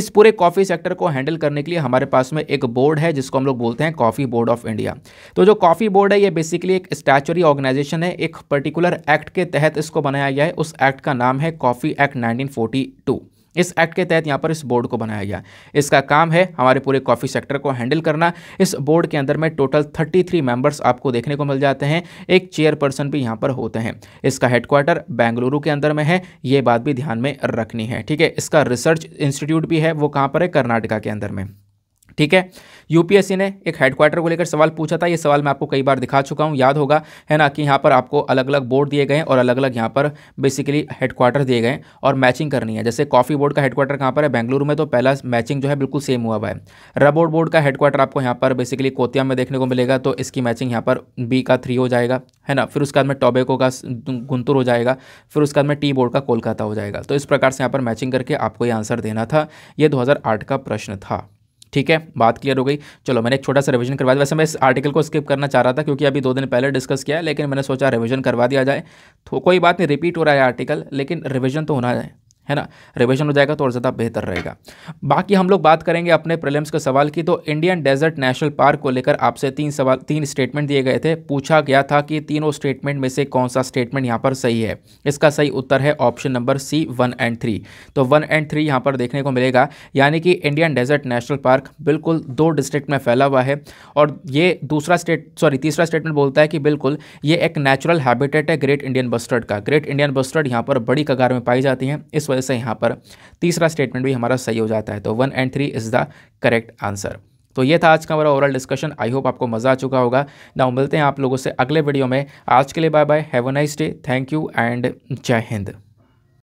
इस पूरे कॉफ़ी सेक्टर को हैंडल करने के लिए हमारे पास में एक बोर्ड है जिसको हम लोग बोलते हैं कॉफ़ी बोर्ड ऑफ इंडिया तो जो कॉफ़ी बोर्ड है ये बेसिकली एक स्टैचुरी ऑर्गेनाइजेशन है एक पर्टिकुलर एक्ट के तहत इसको बनाया गया है उस एक्ट का नाम है कॉफ़ी एक्ट नाइनटीन इस एक्ट के तहत यहाँ पर इस बोर्ड को बनाया गया इसका काम है हमारे पूरे कॉफ़ी सेक्टर को हैंडल करना इस बोर्ड के अंदर में टोटल 33 मेंबर्स आपको देखने को मिल जाते हैं एक चेयर पर्सन भी यहाँ पर होते हैं इसका हेडक्वार्टर बेंगलुरु के अंदर में है ये बात भी ध्यान में रखनी है ठीक है इसका रिसर्च इंस्टीट्यूट भी है वो कहाँ पर है कर्नाटका के अंदर में ठीक है यूपीएससी ने एक हेडक्वार्टर को लेकर सवाल पूछा था ये सवाल मैं आपको कई बार दिखा चुका हूँ याद होगा है ना कि यहाँ पर आपको अलग अलग बोर्ड दिए गए और अलग अलग यहाँ पर बेसिकली हेडक्वार्टर दिए गए और मैचिंग करनी है जैसे कॉफ़ी बोर्ड का हेडक्वार्टर कहाँ पर है बेंगलुरु में तो पहला मैचिंग जो है बिल्कुल सेम हुआ हुआ है रबोर्ड बोर्ड का हेडक्वार्टर आपको यहाँ पर बेसिकली कोतिया में देखने को मिलेगा तो इसकी मैचिंग यहाँ पर बी का थ्री हो जाएगा है ना फिर उसके बाद में टॉबेको का गुंतुर हो जाएगा फिर उसके बाद में टी बोर्ड का कोलकाता हो जाएगा तो इस प्रकार से यहाँ पर मैचिंग करके आपको ये आंसर देना था ये दो का प्रश्न था ठीक है बात क्लियर हो गई चलो मैंने एक छोटा सा रिवीजन करवा दिया वैसे मैं इस आर्टिकल को स्किप करना चाह रहा था क्योंकि अभी दो दिन पहले डिस्कस किया है लेकिन मैंने सोचा रिवीजन करवा दिया जाए तो कोई बात नहीं रिपीट हो रहा है आर्टिकल लेकिन रिवीजन तो होना है है ना रिविजन हो जाएगा तो और ज़्यादा बेहतर रहेगा बाकी हम लोग बात करेंगे अपने प्रिलिम्स के सवाल की तो इंडियन डेजर्ट नेशनल पार्क को लेकर आपसे तीन सवाल तीन स्टेटमेंट दिए गए थे पूछा गया था कि तीनों स्टेटमेंट में से कौन सा स्टेटमेंट यहाँ पर सही है इसका सही उत्तर है option number C one and three तो वन एंड थ्री यहाँ पर देखने को मिलेगा यानी कि इंडियन डेजर्ट नेशनल पार्क बिल्कुल दो डिस्ट्रिक्ट में फैला हुआ है और ये दूसरा स्टेट सॉरी तीसरा स्टेटमेंट बोलता है कि बिल्कुल ये एक नेचुरल हैबिटेट है ग्रेट इंडियन बस्टर्ड का ग्रेट इंडियन बस्टर्ड यहाँ पर बड़ी कगार में पाई जाती है इस वजह से यहाँ पर तीसरा स्टेटमेंट भी हमारा सही हो जाता है तो one and three is the correct answer तो ये था आज का हमारा ओवरऑल डिस्कशन आई होप आपको मज़ा आ चुका होगा ना मिलते हैं आप लोगों से अगले वीडियो में आज के लिए bye bye have a nice day thank you and जय हिंद